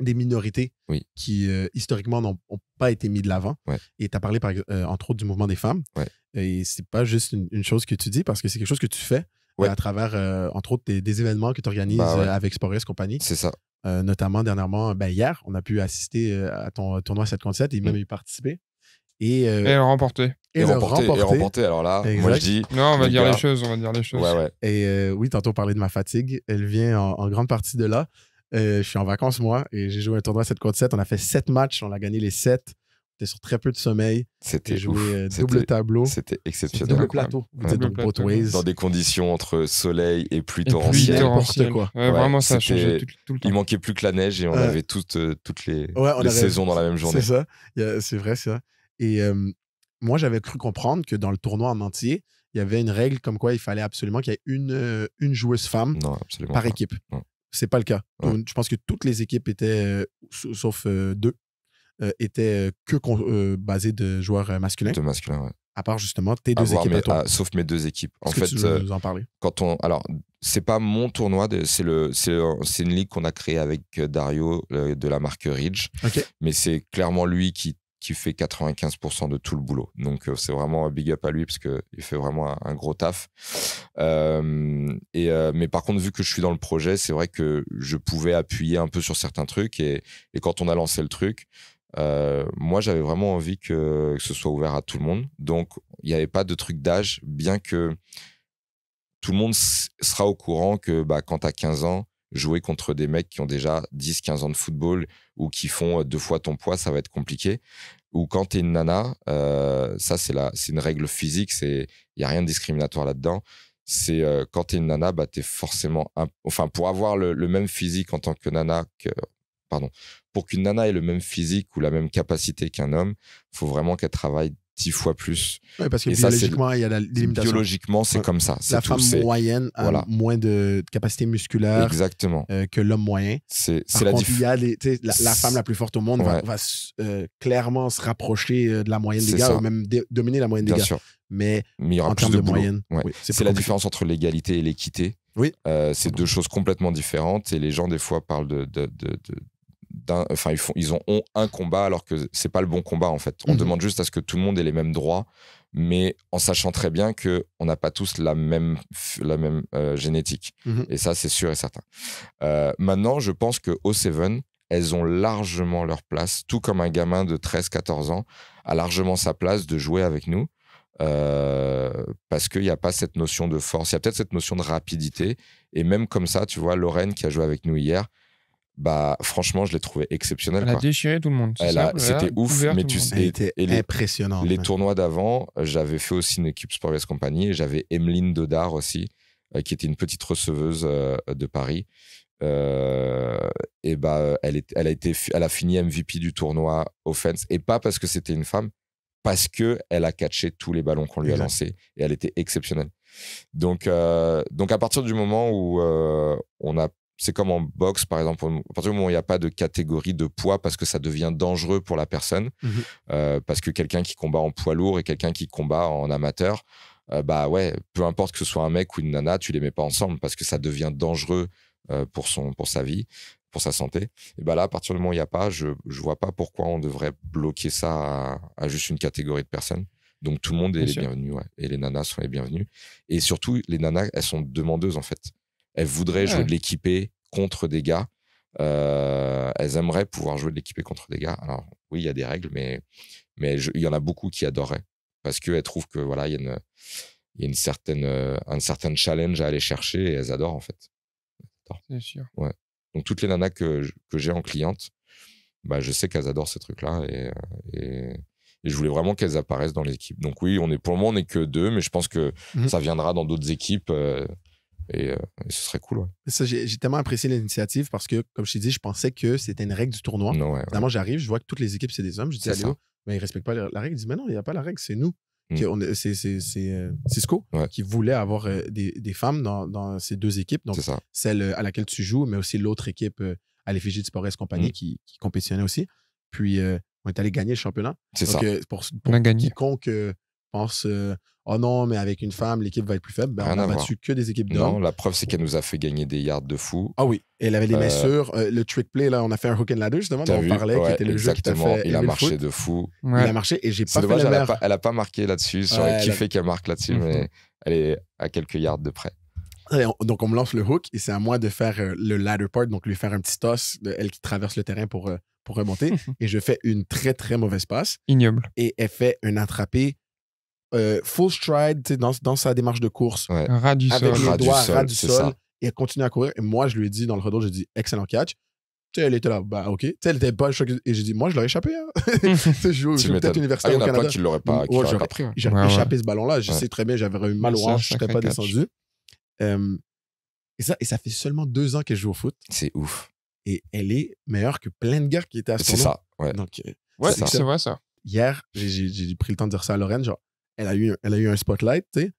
des minorités oui. qui, historiquement, n'ont pas été mis de l'avant. Et tu as parlé, par, entre autres, du mouvement des femmes. Ouais. Et c'est pas juste une, chose que tu dis, parce que c'est quelque chose que tu fais à travers, euh, entre autres, des, événements que tu organises ben euh, avec Sporus Compagnie. C'est ça. Euh, notamment, dernièrement, ben, hier, on a pu assister à ton tournoi 7 et même mm. y participer. Et, euh, et, remporter. Et, remporter, Alors là, moi je dis. Non, on va dire les choses, on va dire les choses. Ouais, ouais. Et oui, tantôt parlait de ma fatigue. Elle vient en, grande partie de là. je suis en vacances, moi, et j'ai joué un tournoi 7 contre 7. On a fait 7 matchs, on a gagné les 7 sur très peu de sommeil. C'était joué euh, double tableau. C'était exceptionnel. Double plateau. Double plateau. Dans des conditions entre soleil et pluie torrentielle. quoi. vraiment, ça changeait tout, le Il manquait plus que la neige et on avait toutes, euh, toutes les, saisons dans la même journée. C'est ça. C'est vrai, ça. Et euh, moi, j'avais cru comprendre que dans le tournoi en entier, il y avait une règle comme quoi il fallait absolument qu'il y ait une, une joueuse femme par équipe. c'est pas le cas. je pense que toutes les équipes étaient, sauf deux, euh, était euh, que euh, basé de joueurs masculins. De masculins, ouais. À part justement tes deux équipes. à sauf mes deux équipes. En fait, que nous en parler quand on, alors, c'est pas mon tournoi, c'est le, c'est une ligue qu'on a créée avec Dario de la marque Ridge. Mais c'est clairement lui qui qui fait 95% de tout le boulot. Donc c'est vraiment un big up à lui parce qu'il fait vraiment un, gros taf. et, mais par contre, vu que je suis dans le projet, c'est vrai que je pouvais appuyer un peu sur certains trucs. Et, et quand on a lancé le truc, euh, moi, j'avais vraiment envie que, ce soit ouvert à tout le monde. Donc, il n'y avait pas de truc d'âge, bien que tout le monde sera au courant que bah, quand tu as 15 ans, jouer contre des mecs qui ont déjà 10-15 ans de football ou qui font euh, deux fois ton poids, ça va être compliqué. Ou quand tu es une nana, euh, ça, c'est une règle physique, il n'y a rien de discriminatoire là-dedans c'est quand tu es une nana, bah, es forcément. Enfin, pour avoir le, le, même physique en tant que nana, que, pardon, pour qu'une nana ait le même physique ou la même capacité qu'un homme, il faut vraiment qu'elle travaille dix fois plus. Ouais, parce que biologiquement, il y a la limitation. Biologiquement, c'est comme ça. La femme moyenne a voilà. moins de capacité musculaire Exactement. Euh, que l'homme moyen. C'est la différence. La, la, femme la plus forte au monde va, euh, clairement se rapprocher euh, de la moyenne des gars, ou même dominer la moyenne des gars. Mais, Mais en plus de, moyenne, c'est la différence entre l'égalité et l'équité. Oui. c'est deux choses complètement différentes et les gens des fois parlent de, de, enfin ils ils ont un combat alors que c'est pas le bon combat en fait. On mhm. demande juste à ce que tout le monde ait les mêmes droits, mais en sachant très bien qu'on n'a pas tous la même la même euh, génétique. Mhm. Et ça c'est sûr et certain. Euh, maintenant, je pense que au Seven, elles ont largement leur place, tout comme un gamin de 13-14 ans a largement sa place de jouer avec nous. Euh, parce qu'il n'y a pas cette notion de force, il y a peut-être cette notion de rapidité. Et même comme ça, tu vois, Lorraine qui a joué avec nous hier, bah franchement je l'ai trouvé exceptionnelle. elle a déchiré tout le monde c'était ouf mais tu sais était impressionnante. les, impressionnant les tournois d'avant j'avais fait aussi une équipe sportive Company et j'avais Emeline Dodard aussi euh, qui était une petite receveuse euh, de Paris euh, et bah elle est, elle a été elle a fini MVP du tournoi offense et pas parce que c'était une femme parce que elle a catché tous les ballons qu'on lui a lancés et elle était exceptionnelle donc à partir du moment où on a c'est comme en boxe, par exemple. À partir du moment où il n'y a pas de catégorie de poids, parce que ça devient dangereux pour la personne, mhm. euh, parce que quelqu'un qui combat en poids lourd et quelqu'un qui combat en amateur, euh, bah ouais, peu importe que ce soit un mec ou une nana, tu les mets pas ensemble parce que ça devient dangereux euh, pour son, pour sa vie, pour sa santé. Et bah là, à partir du moment où il n'y a pas, je, ne vois pas pourquoi on devrait bloquer ça à, juste une catégorie de personnes. Donc tout le monde est bienvenu et les nanas sont les bienvenues. Et surtout, les nanas, elles sont demandeuses en fait. Elles voudraient jouer de l'équipé contre des gars. Euh, elles aimeraient pouvoir jouer de l'équiper contre des gars. Alors oui, il y a des règles, mais mais il y en a beaucoup qui adoraient parce qu'elles trouvent que voilà, il y a une certaine euh, un certain challenge à aller chercher et elles adorent en fait. C'est Donc toutes les nanas que, j'ai en cliente, bah, je sais qu'elles adorent ces trucs-là euh, et, je voulais vraiment qu'elles apparaissent dans l'équipe. Donc oui, on est pour le moment on n'est que deux, mais je pense que mmh ça viendra dans d'autres équipes. Euh, et, ce serait cool. Ça, j'ai, tellement apprécié l'initiative parce que, comme je t'ai dit, je pensais que c'était une règle du tournoi. Non, j'arrive, je vois que toutes les équipes, c'est des hommes. Je dis, allez, mais ben, ils ne respectent pas la, règle. Ils disent, mais non, il n'y a pas la règle, c'est nous. Mm. on, c'est, euh, Cisco qui voulait avoir euh, des, femmes dans, ces deux équipes. Donc, celle à laquelle tu joues, mais aussi l'autre équipe à l'effigie de Sports Compagnie mm. qui, compétitionnait aussi. Puis, on est allé gagner le championnat. C'est ça. pour, quiconque pense euh, oh non, mais avec une femme, l'équipe va être plus faible. Ben, on n'a battu que des équipes d'hommes. Non, la preuve, c'est qu'elle nous a fait gagner des yards de fou. Ah oui, elle avait des mains euh, euh, le trick play, là, on a fait un hook and ladder, justement, dont on parlait, qui était le jeu qui Il a marché de fou. Il a marché et j'ai pas fait elle, a pas, marqué là-dessus. J'aurais kiffé qu'elle marque là-dessus, mhm. mais elle est à quelques yards de près. Donc, on me lance le hook et c'est à moi de faire le ladder part, donc lui faire un petit toss, elle qui traverse le terrain pour, pour remonter. [laughs] et je fais une très, très mauvaise passe. Ignoble. Et elle fait un attrapé euh, full stride dans, dans sa démarche de course. Ouais. Ras du sol. et elle continue à courir. Et moi, je lui ai dit dans le redout, j'ai dit excellent catch. Tu sais, elle était là, bah ok. Tu sais, elle était pas Et j'ai dit, moi, je l'aurais échappé. Hein. [laughs] tu je joue peut-être universitaire au ah, Canada. Il y en a pas qui pas, pris. J'aurais échappé ce ballon-là. Je sais très bien, j'avais eu mal au hanche, je serais pas descendu. Euh, et, ça, et ça fait seulement deux ans qu'elle joue au foot. C'est ouf. Et elle est meilleure que plein de gars qui étaient à ce C'est ça, ouais. Donc, euh, ouais, c'est vrai ça. Hier, j'ai pris le temps de dire ça à Lorraine, genre, elle a eu, elle a eu un spotlight, tu sais,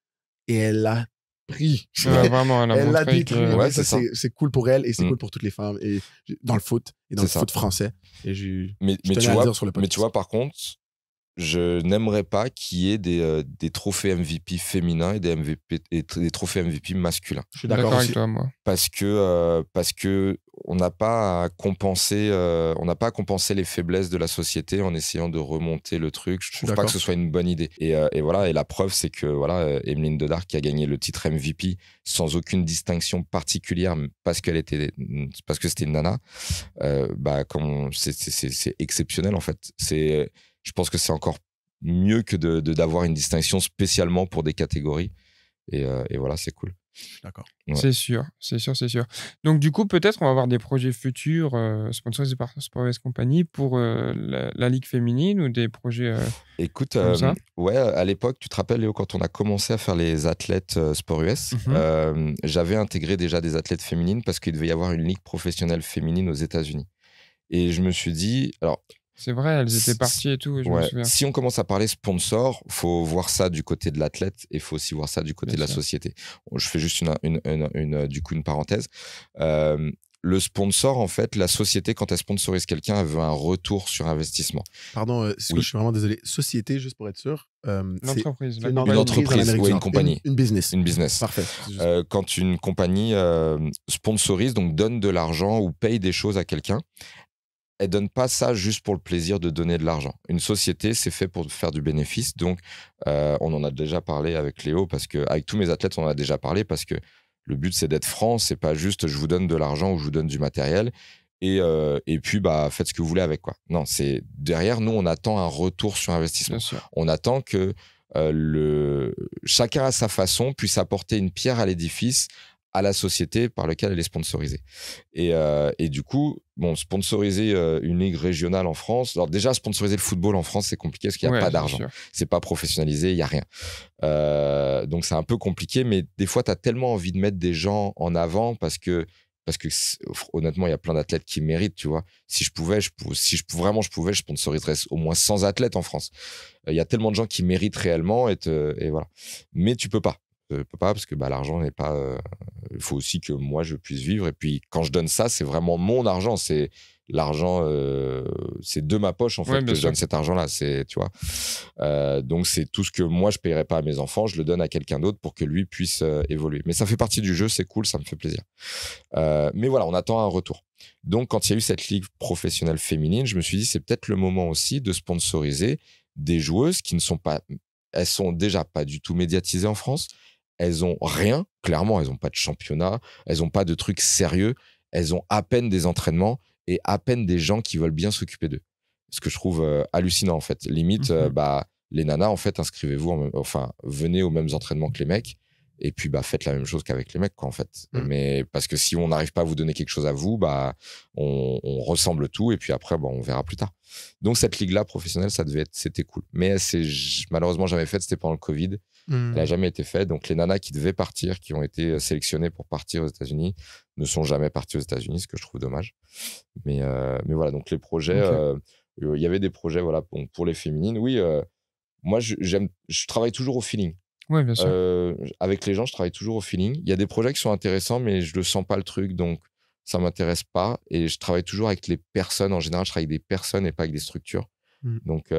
et elle l'a pris. [laughs] elle l'a que... c'est cool pour elle et c'est mm. cool pour toutes les femmes et dans le foot et dans le foot français. Et mais, tu vois, sur le mais tu vois, par contre, je n'aimerais pas qu'il y ait des, euh, des, trophées MVP féminins et des, MVP, et des trophées MVP masculins. Je suis d'accord avec toi, moi. Parce que, euh, parce que on n'a pas à compenser, euh, on n'a pas les faiblesses de la société en essayant de remonter le truc. Je trouve pas que ce soit une bonne idée. Euh, et, voilà, et la preuve, c'est que voilà, euh, Emeline Dodard qui a gagné le titre MVP sans aucune distinction particulière parce qu'elle était, parce que c'était une nana, bah c'est exceptionnel en fait. C'est, je pense que c'est encore mieux que de d'avoir une distinction spécialement pour des catégories. et voilà, c'est cool. D'accord. C'est sûr, c'est sûr, c'est sûr. Donc, du coup, peut-être on va avoir des projets futurs sponsors euh, sponsorisés par Sport Company pour euh, la, Ligue féminine ou des projets. Euh, Écoute, ouais, à l'époque, tu te rappelles, Léo, quand on a commencé à faire les athlètes Sport US, mhm. j'avais intégré déjà des athlètes féminines parce qu'il devait y avoir une ligue professionnelle féminine aux États-Unis. Et je me suis dit, alors, c'est vrai, elles étaient parties et tout. Si on commence à parler sponsor, faut voir ça du côté de l'athlète et faut aussi voir ça du côté de la société. Je fais juste une, du coup une parenthèse. Euh, le sponsor, en fait, la société, quand elle sponsorise quelqu'un, elle veut un retour sur investissement. Pardon, euh, je suis vraiment désolé. Société, juste pour être sûr. Euh, une, entreprise, ou une compagnie. Une, business. Une business. Parfait. quand une compagnie sponsorise, donc donne de l'argent ou paye des choses à quelqu'un, elle donne pas ça juste pour le plaisir de donner de l'argent. Une société, c'est fait pour faire du bénéfice. Donc, euh, on en a déjà parlé avec Léo, parce que, avec tous mes athlètes, on en a déjà parlé, parce que le but, c'est d'être franc. C'est pas juste je vous donne de l'argent ou je vous donne du matériel. Et, euh, puis, bah, faites ce que vous voulez avec quoi. Non, c'est derrière, nous, on attend un retour sur investissement. On attend que euh, le, chacun à sa façon puisse apporter une pierre à l'édifice à la société par laquelle elle est sponsorisée. Euh, et, du coup, bon, sponsoriser euh, une ligue régionale en France, alors déjà sponsoriser le football en France, c'est compliqué parce qu'il n'y a pas d'argent. C'est pas professionnalisé, il n'y a rien. Euh, donc c'est un peu compliqué, mais des fois, tu as tellement envie de mettre des gens en avant parce que parce que honnêtement, il y a plein d'athlètes qui méritent, tu vois. Si je pouvais, je si je, vraiment je pouvais, je sponsoriserais au moins 100 athlètes en France. Il y a tellement de gens qui méritent réellement et, et voilà. Mais tu peux pas. Euh, pas parce que bah, l'argent n'est pas. Euh, il faut aussi que moi je puisse vivre. Et puis quand je donne ça, c'est vraiment mon argent. C'est l'argent, euh, c'est de ma poche en fait que je donne cet argent-là. C'est tu vois. donc c'est tout ce que moi je paierai pas à mes enfants, je le donne à quelqu'un d'autre pour que lui puisse évoluer. Mais ça fait partie du jeu, c'est cool, ça me fait plaisir. mais voilà, on attend un retour. Donc quand il y a eu cette ligue professionnelle féminine, je me suis dit c'est peut-être le moment aussi de sponsoriser des joueuses qui ne sont pas elles sont déjà pas du tout médiatisées en France elles ont rien, clairement, elles n'ont pas de championnat, elles n'ont pas de trucs sérieux, elles ont à peine des entraînements et à peine des gens qui veulent bien s'occuper d'eux. Ce que je trouve euh, hallucinant en fait. Limite, euh, mmh bah, les nanas, en fait, inscrivez-vous, enfin, venez aux mêmes entraînements que les mecs et puis bah, faites la même chose qu'avec les mecs, quoi, en fait. Mmh. Mais parce que si on n'arrive pas à vous donner quelque chose à vous, bah, on, ressemble tout et puis après, bah, on verra plus tard. Donc cette ligue-là professionnelle, ça devait être, c'était cool. Mais c'est malheureusement jamais fait c'était pendant le Covid. Hmm. Elle n'a jamais été faite. Donc, les nanas qui devaient partir, qui ont été euh, sélectionnées pour partir aux États-Unis, ne sont jamais parties aux États-Unis, ce que je trouve dommage. Mais, euh, mais voilà, donc les projets, euh, il y avait des projets voilà, pour, pour les féminines. Oui, moi, j'aime, je travaille toujours au feeling. Oui, bien sûr. avec les gens, je travaille toujours au feeling. Il y a des projets qui sont intéressants, mais je ne le sens pas le truc. Donc, ça m'intéresse pas. Et je travaille toujours avec les personnes. En général, je travaille avec des personnes et pas avec des structures. Hmm. Donc,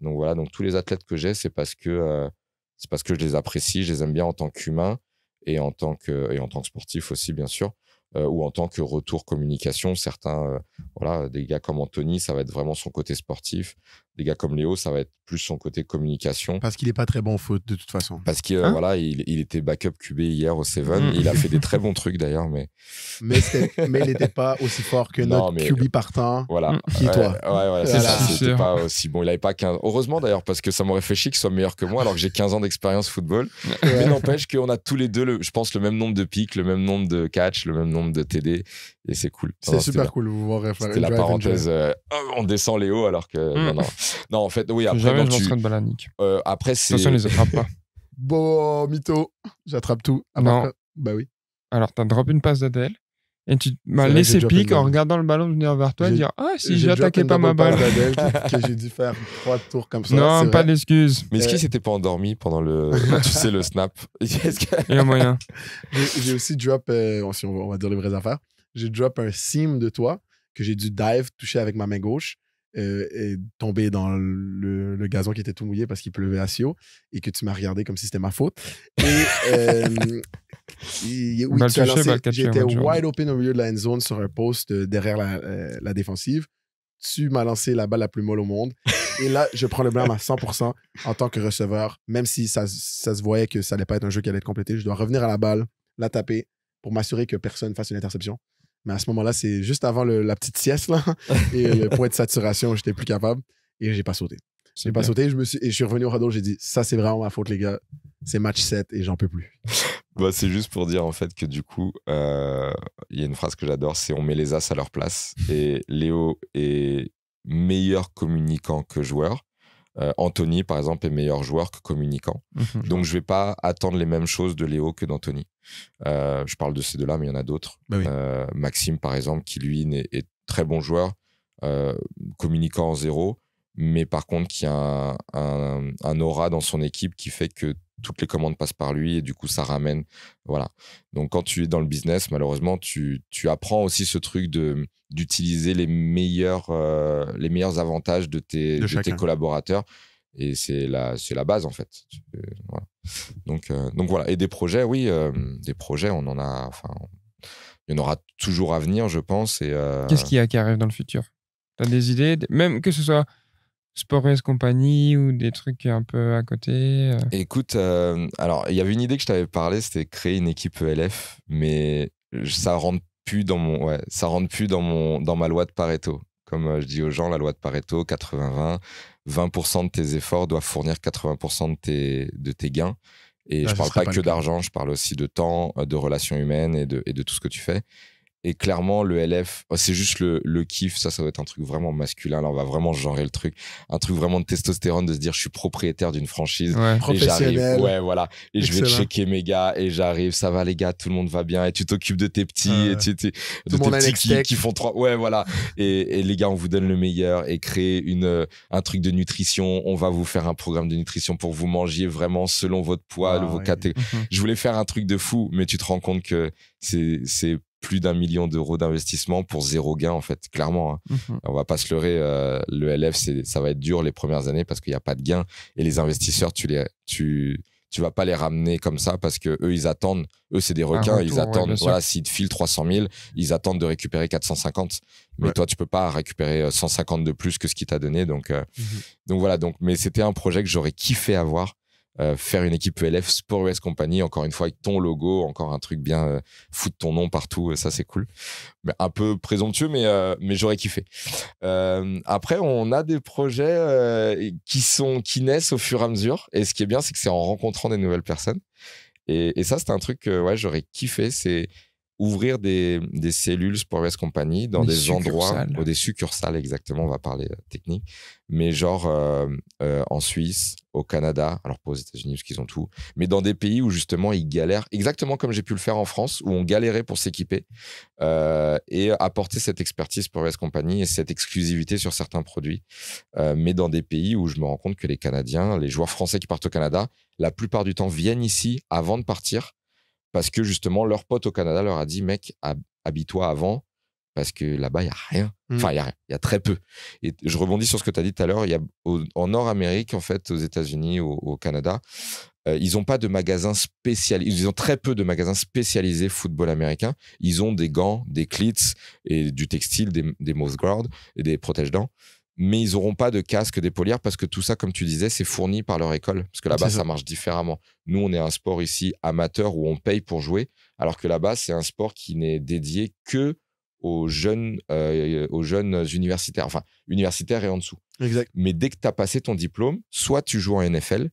donc voilà, donc tous les athlètes que j'ai, c'est parce que c'est parce que je les apprécie, je les aime bien en tant qu'humain et en tant que, et en tant sportif aussi, bien sûr. Euh, ou en tant que retour communication. Certains, euh, voilà, des gars comme Anthony, ça va être vraiment son côté sportif. Les gars comme Léo, ça va être plus son côté communication. Parce qu'il n'est pas très bon en faute, de toute façon. Parce qu'il euh, hein voilà, il, était backup QB hier au Seven. Mm. Il a fait des très [laughs] bons trucs d'ailleurs, mais. Mais, il n'était pas aussi fort que [laughs] notre QB euh, partant. Voilà. Mm. Qui toi. Ouais, c'est ça. C'était pas aussi bon. Il n'avait pas 15. Heureusement d'ailleurs, parce que ça m'aurait fait chier qu'il soit meilleur que moi, alors que j'ai 15 ans d'expérience football. Mais n'empêche qu'on a tous les deux, le, je pense, le même nombre de pics, le même nombre de catch, le même nombre de TD. Et c'est cool. C'est super cool. Vous voir C'était la parenthèse. Euh, oh, on descend Léo alors que. Non, mm. non. Non, en fait, oui, après. Jamais je tu... de balle à Euh, après, c'est. les attrape pas. [laughs] bon, mytho, j'attrape tout. À non. Bah oui. Alors, t'as drop une passe d'Adèle. Et tu m'as laissé pique en regardant le ballon venir vers toi et dire Ah, si j'attaquais pas ma balle. que [laughs] j'ai dû faire trois tours comme ça. Non, pas d'excuse. Mais est-ce euh. qu'il s'était pas endormi pendant le, [laughs] tu sais, le snap Il y a moyen. J'ai aussi drop, euh, si on va, dire les vraies affaires, j'ai drop un sim de toi que j'ai dû dive, toucher avec ma main gauche et euh, tombé dans le, gazon qui était tout mouillé parce qu'il pleuvait à Sio et que tu m'as regardé comme si c'était ma faute. Et, euh, oui, j'étais wide open au milieu de la end zone sur un poste euh, derrière la, euh, la défensive. Tu m'as lancé la balle la plus molle au monde. Et là, je prends le blâme à 100% en tant que receveur, même si ça, ça se voyait que ça n'allait pas être un jeu qui allait être complété. Je dois revenir à la balle, la taper pour m'assurer que personne fasse une interception. Mais à ce moment-là, c'est juste avant la petite sieste, [laughs] et le point de saturation, j'étais plus capable. Et j'ai pas sauté. J'ai pas sauté. Je me suis, et je suis revenu au radeau. J'ai dit, ça, c'est vraiment ma faute, les gars. C'est match 7 et j'en peux plus. bah, c'est juste pour dire, en fait, que du coup, euh, il y a une phrase que j'adore c'est on met les as à leur place. Et Léo est meilleur communicant que joueur. Euh, Anthony, par exemple, est meilleur joueur que communicant. Mhm, Donc, je vais pas attendre les mêmes choses de Léo que d'Anthony. Euh, je parle de ces deux-là, mais il y en a d'autres. Bah euh, Maxime, par exemple, qui lui est, très bon joueur, communicant en zéro, mais par contre, qui a un, aura dans son équipe qui fait que toutes les commandes passent par lui et du coup, ça ramène. Voilà. Donc, quand tu es dans le business, malheureusement, tu apprends aussi ce truc de d'utiliser les meilleurs euh, les meilleurs avantages de tes, de tes collaborateurs et c'est la c'est la base en fait donc euh, donc voilà et des projets oui euh, des projets on en a enfin il y en aura toujours à venir je pense et qu'est-ce qu'il a qui arrive dans le futur t'as des idées même que ce soit Sportways Company ou des trucs un peu à côté Écoute, alors il y avait une idée que je t'avais parlé, c'était créer une équipe ELF, mais ça rentre plus dans mon, ça rentre plus dans mon, dans ma loi de Pareto. Comme euh, je dis aux gens, la loi de Pareto, 80-20, 20% de tes efforts doivent fournir 80% de tes, de tes gains. Et je parle pas, que d'argent, je parle aussi de temps, euh, de relations humaines et de, et de tout ce que tu fais. Et clairement, le LF, oh, c'est juste le, le kiff. Ça, ça doit être un truc vraiment masculin. Là, on va vraiment genrer le truc. Un truc vraiment de testostérone de se dire, je suis propriétaire d'une franchise. Ouais, et j'arrive. Ouais, voilà. Et je vais checker mes gars et j'arrive. Ça va, les gars. Tout le monde va bien. Et tu t'occupes de tes petits, et de tes petits qui, font trois. Ouais, voilà. Et, les gars, on vous donne le meilleur et créer une, euh, un truc de nutrition. On va vous faire un programme de nutrition pour vous manger vraiment selon votre poids, ah vos [laughs] je voulais faire un truc de fou, mais tu te rends compte que c'est, c'est plus d'un million d'euros d'investissement pour zéro gain, en fait, clairement. Hein. Mhm. On va pas se leurrer. Euh, le LF, ça va être dur les premières années parce qu'il n'y a pas de gain. Et les investisseurs, tu les, tu, tu vas pas les ramener comme ça parce que eux ils attendent eux c'est des requins ils attendent voilà s'ils te filent 300 000 ils attendent de récupérer 450 mais toi tu peux pas récupérer 150 euh, de plus que ce qui t'a donné donc euh, mhm. donc voilà donc mais c'était un projet que j'aurais kiffé avoir euh, faire une équipe ELF Sport US Company, encore une fois avec ton logo, encore un truc bien fout euh, foutre ton nom partout, euh, ça c'est cool. Mais un peu présomptueux, mais, mais j'aurais kiffé. après, on a des projets qui, sont, qui naissent au fur et à mesure. Et ce qui est bien, c'est que c'est en rencontrant des nouvelles personnes. Et, ça, c'est un truc que ouais, j'aurais kiffé. C'est ouvrir des, cellules cellules Sportwest Company dans des, endroits, au des succursales exactement, on va parler euh, technique, mais genre euh, euh, en Suisse, au Canada, alors pas aux États-Unis parce qu'ils ont tout, mais dans des pays où justement ils galèrent, exactement comme j'ai pu le faire en France, où on galérait pour s'équiper et apporter cette expertise Sportwest Company et cette exclusivité sur certains produits, mais dans des pays où je me rends compte que les Canadiens, les joueurs français qui partent au Canada, la plupart du temps viennent ici avant de partir parce que justement, leur pote au Canada leur a dit, mec, habitois avant, parce que là-bas, il n'y a rien. Mm. Enfin, il y a rien. Il y a très peu. Et je rebondis sur ce que tu as dit tout à l'heure. Il y a en Nord-Amérique, en fait, aux États-Unis, au, Canada, euh, ils n'ont pas de magasins spécialisés. Ils ont très peu de magasins spécialisés football américain. Ils ont des gants, des clits et du textile, des, des mouth et des protège-dents mais ils n'auront pas de casque, d'épaulière, parce que tout ça, comme tu disais, c'est fourni par leur école. Parce que là-bas, ça. marche différemment. Nous, on est un sport ici amateur où on paye pour jouer, alors que là-bas, c'est un sport qui n'est dédié que aux jeunes, euh, aux jeunes universitaires, enfin, universitaires et en dessous. Exact. Mais dès que tu as passé ton diplôme, soit tu joues en NFL,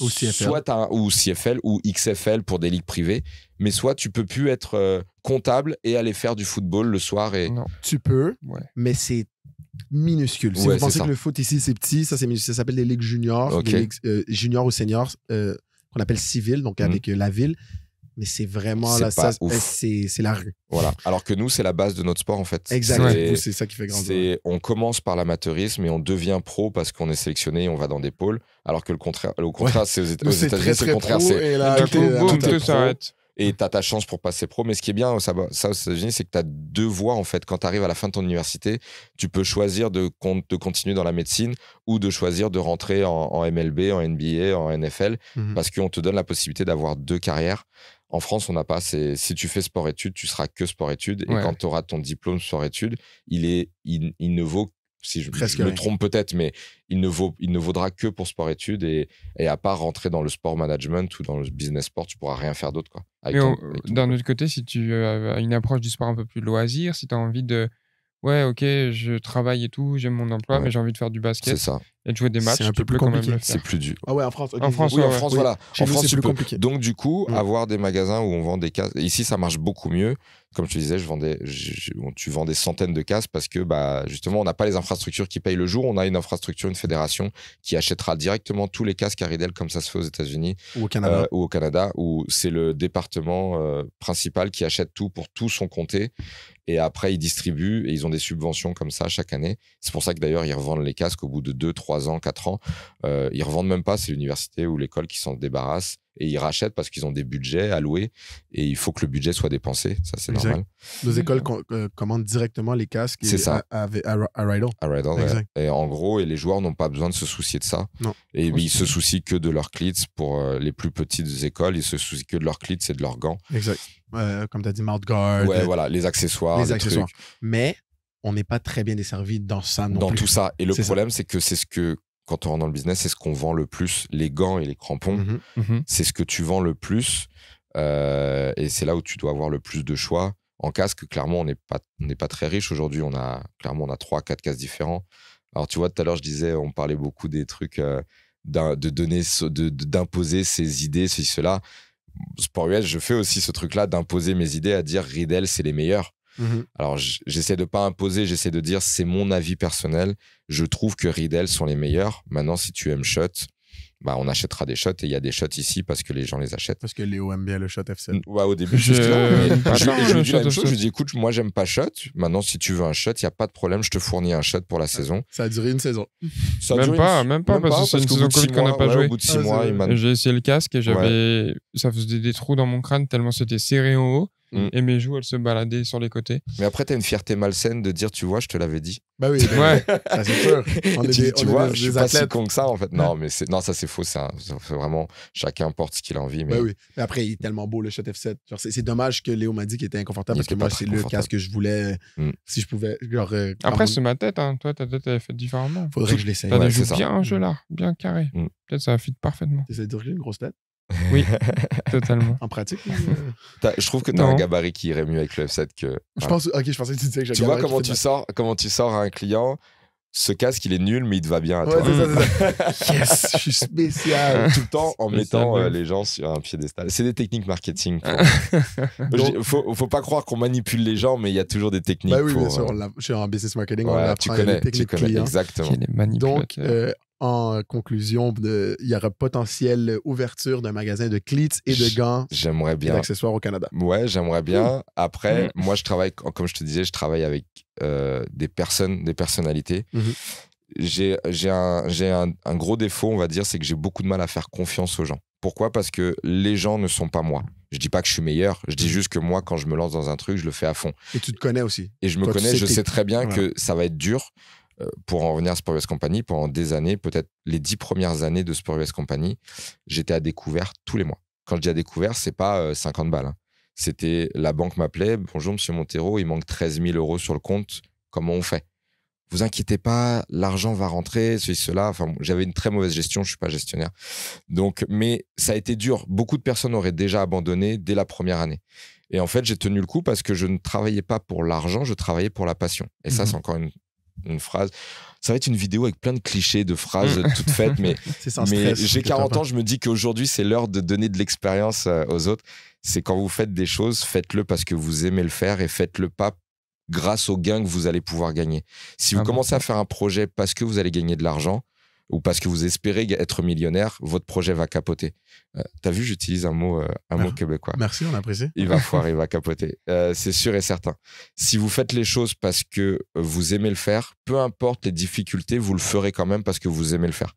ou CFL. Soit ou CFL ou XFL pour des ligues privées, mais soit tu peux plus être euh, comptable et aller faire du football le soir. Et... Tu peux, mais c'est minuscule. si vous pensez que le foot ici c'est petit, ça, c'est ça s'appelle des ligues juniors, euh, juniors ou seniors, euh, qu'on appelle civil donc mhm. avec la ville mais c'est vraiment la c'est la rue. Voilà. Alors que nous, c'est la base de notre sport en fait. Exactement. C'est ça qui fait grandir. On commence par l'amateurisme et on devient pro parce qu'on est sélectionné et on va dans des pôles. Alors que le contraire, au contraire, c'est aux États-Unis, c'est le contraire. C'est tout s'arrête. Et tu as ta chance pour passer pro. Mais ce qui est bien ça, aux États-Unis, c'est que tu as deux voies en fait. Quand tu arrives à la fin de ton université, tu peux choisir de, de continuer dans la médecine ou de choisir de rentrer en, MLB, en NBA, en NFL, mm-hmm. parce qu'on te donne la possibilité d'avoir deux carrières. En France, on n'a pas. C'est si tu fais sport-études, tu seras que sport-études. Et quand tu auras ton diplôme sport-études, il est, il, ne vaut si je, me trompe peut-être, mais il ne, vaut, il ne vaudra que pour sport-études et, et, à part rentrer dans le sport management ou dans le business sport, tu pourras rien faire d'autre. D'un autre côté, si tu euh, as une approche du sport un peu plus loisir, si tu as envie de, ouais, ok, je travaille et tout, j'aime mon emploi, mais j'ai envie de faire du C'est ça. et de jouer des matchs. C'est un peu plus compliqué. C'est plus dur. Ah ouais, en France. En France, voilà. en France, c'est plus compliqué. Donc, du coup, mm. avoir des magasins où on vend des casques. Ici, ça marche beaucoup mieux. Comme je te disais, je vendais, tu vends des centaines de casques parce que, bah, justement, on n'a pas les infrastructures qui payent le jour. On a une infrastructure, une fédération qui achètera directement tous les casques à comme ça se fait aux États-Unis Ou au Canada. Euh, ou au Canada, où c'est le département euh, principal qui achète tout pour tout son comté. Et après, ils distribuent et ils ont des subventions comme ça chaque année. C'est pour ça que d'ailleurs, ils revendent les casques au bout de 2, 3 ans, 4 ans. Euh, ils revendent même pas, c'est l'université ou l'école qui s'en débarrasse et ils rachètent parce qu'ils ont des budgets alloués et il faut que le budget soit dépensé. Ça, c'est normal. Nos écoles euh, commandent directement les casques ça. à, à, Et en gros, et les joueurs n'ont pas besoin de se soucier de ça. Non. Et ils se soucient que de leurs clits pour euh, les plus petites écoles. Ils se soucient que de leurs clits et de leurs gants. Exact. Euh, comme tu as dit, mount guard. voilà, les accessoires. Les accessoires. Mais on n'est pas très bien desservi dans ça non dans tout ça. Et le problème, c'est que c'est ce que quand on rentre dans le business, c'est ce qu'on vend le plus. Les gants et les crampons, mhm. Mhm. c'est ce que tu vends le plus. Euh, et c'est là où tu dois avoir le plus de choix. En casque, clairement, on n'est pas, pas très riche aujourd'hui. On a clairement on a trois, quatre casques différents. Alors tu vois, tout à l'heure, je disais, on parlait beaucoup des trucs euh, de donner, d'imposer ses idées, ceci, cela. Sport US, je fais aussi ce truc-là d'imposer mes idées à dire Riedel, c'est les meilleurs. Mhm. Alors, j'essaie de pas imposer, j'essaie de dire c'est mon avis personnel. Je trouve que Ridel sont les meilleurs. Maintenant, si tu aimes Shot, bah, on achètera des shots et il y a des shots ici parce que les gens les achètent. Parce que Léo aime bien le shot FC. au début, je, [laughs] je, dis écoute, moi j'aime pas shot. Maintenant, si tu veux un shot, il n'y a pas de problème, je te fournis un shot pour la ah, saison. Ça a duré une saison. même, pas, même pas, parce que c'est une saison qu'on n'a pas joué. j'ai essayé le casque et j'avais. Ça faisait des trous dans mon crâne tellement c'était serré en haut. Mm. Et mes joues, elles se baladaient sur les côtés. Mais après, t'as une fierté malsaine de dire, tu vois, je te l'avais dit. Bah oui, ouais. [laughs] ça c'est sûr. On [laughs] est tu, tu vois, je suis pas si con que ça en fait. Non, [laughs] mais non, ça c'est faux. Ça, hein. vraiment, chacun porte ce qu'il a envie. Mais... Bah oui. mais après, il est tellement beau le shot F7. c'est, dommage que Léo m'a dit qu'il était inconfortable parce que moi, c'est le casque que je voulais. Euh, mm. Si je pouvais. Genre, euh, après, c'est ma tête. Hein. Toi, ta tête, elle est faite différemment. Faudrait que je l'essaye. T'as bien jeu mm. là, bien carré. Peut-être ça fit parfaitement. T'essayes de une grosse tête [laughs] Oui, totalement. en pratique. Euh, je trouve que tu as un gabarit qui irait mieux avec le F7 que. je pense. Ok, je pensais que tu disais que Tu vois comment tu, sors, comment tu sors à un client ce casque, il est nul, mais il te va bien à toi. [laughs] yes, je suis spécial. Euh, tout le temps en mettant euh, les gens sur un piédestal. C'est des techniques marketing. Il [laughs] faut, faut, pas croire qu'on manipule les gens, mais il y a toujours des techniques. Bah oui, bien sûr. Euh... un business marketing, on apprend tu connais, les techniques tu connais, clients. Exactement. Donc, euh, en conclusion, il y aura potentielle ouverture d'un magasin de cleats et de gants j'aimerais bien. d'accessoires au Canada. Ouais, j'aimerais bien. Après, moi, je travaille, comme je te disais, je travaille avec euh, des personnes, des personnalités. Mmh j'ai, un, gros défaut, on va dire, c'est que j'ai beaucoup de mal à faire confiance aux gens. Pourquoi Parce que les gens ne sont pas moi. Je dis pas que je suis meilleur, je dis mmh juste que moi, quand je me lance dans un truc, je le fais à fond. Et tu te connais aussi. Et je me connais, je sais très bien que ça va être dur, euh, pour en revenir à US Company, pendant des années, peut-être les dix premières années de US Company, j'étais à découvert tous les mois. Quand je dis à découvert, c'est pas 50 euh, balles. Hein. C'était la banque m'appelait, bonjour monsieur Montero, il manque 13 000 euros sur le compte, comment on fait Vous inquiétez pas, l'argent va rentrer, ceci, cela. j'avais une très mauvaise gestion, je suis pas gestionnaire. Donc, mais ça a été dur. Beaucoup de personnes auraient déjà abandonné dès la première année. Et en fait, j'ai tenu le coup parce que je ne travaillais pas pour l'argent, je travaillais pour la passion. Et ça, mmh c'est encore une une phrase. Ça va être une vidéo avec plein de clichés, de phrases mm. toutes faites, mais, [laughs] mais j'ai 40 ans, je me dis qu'aujourd'hui, c'est l'heure de donner de l'expérience euh, aux autres. C'est quand vous faites des choses, faites-le parce que vous aimez le faire et faites-le pas grâce au gains que vous allez pouvoir gagner. Si vous ah commencez à faire un projet parce que vous allez gagner de l'argent, ou parce que vous espérez être millionnaire, votre projet va capoter. tu euh, T'as vu, j'utilise un mot, euh, un québécois. Merci, on a apprécié. Il va [laughs] foirer, il va capoter. Euh, c'est sûr et certain. Si vous faites les choses parce que vous aimez le faire, peu importe les difficultés, vous le ferez quand même parce que vous aimez le faire.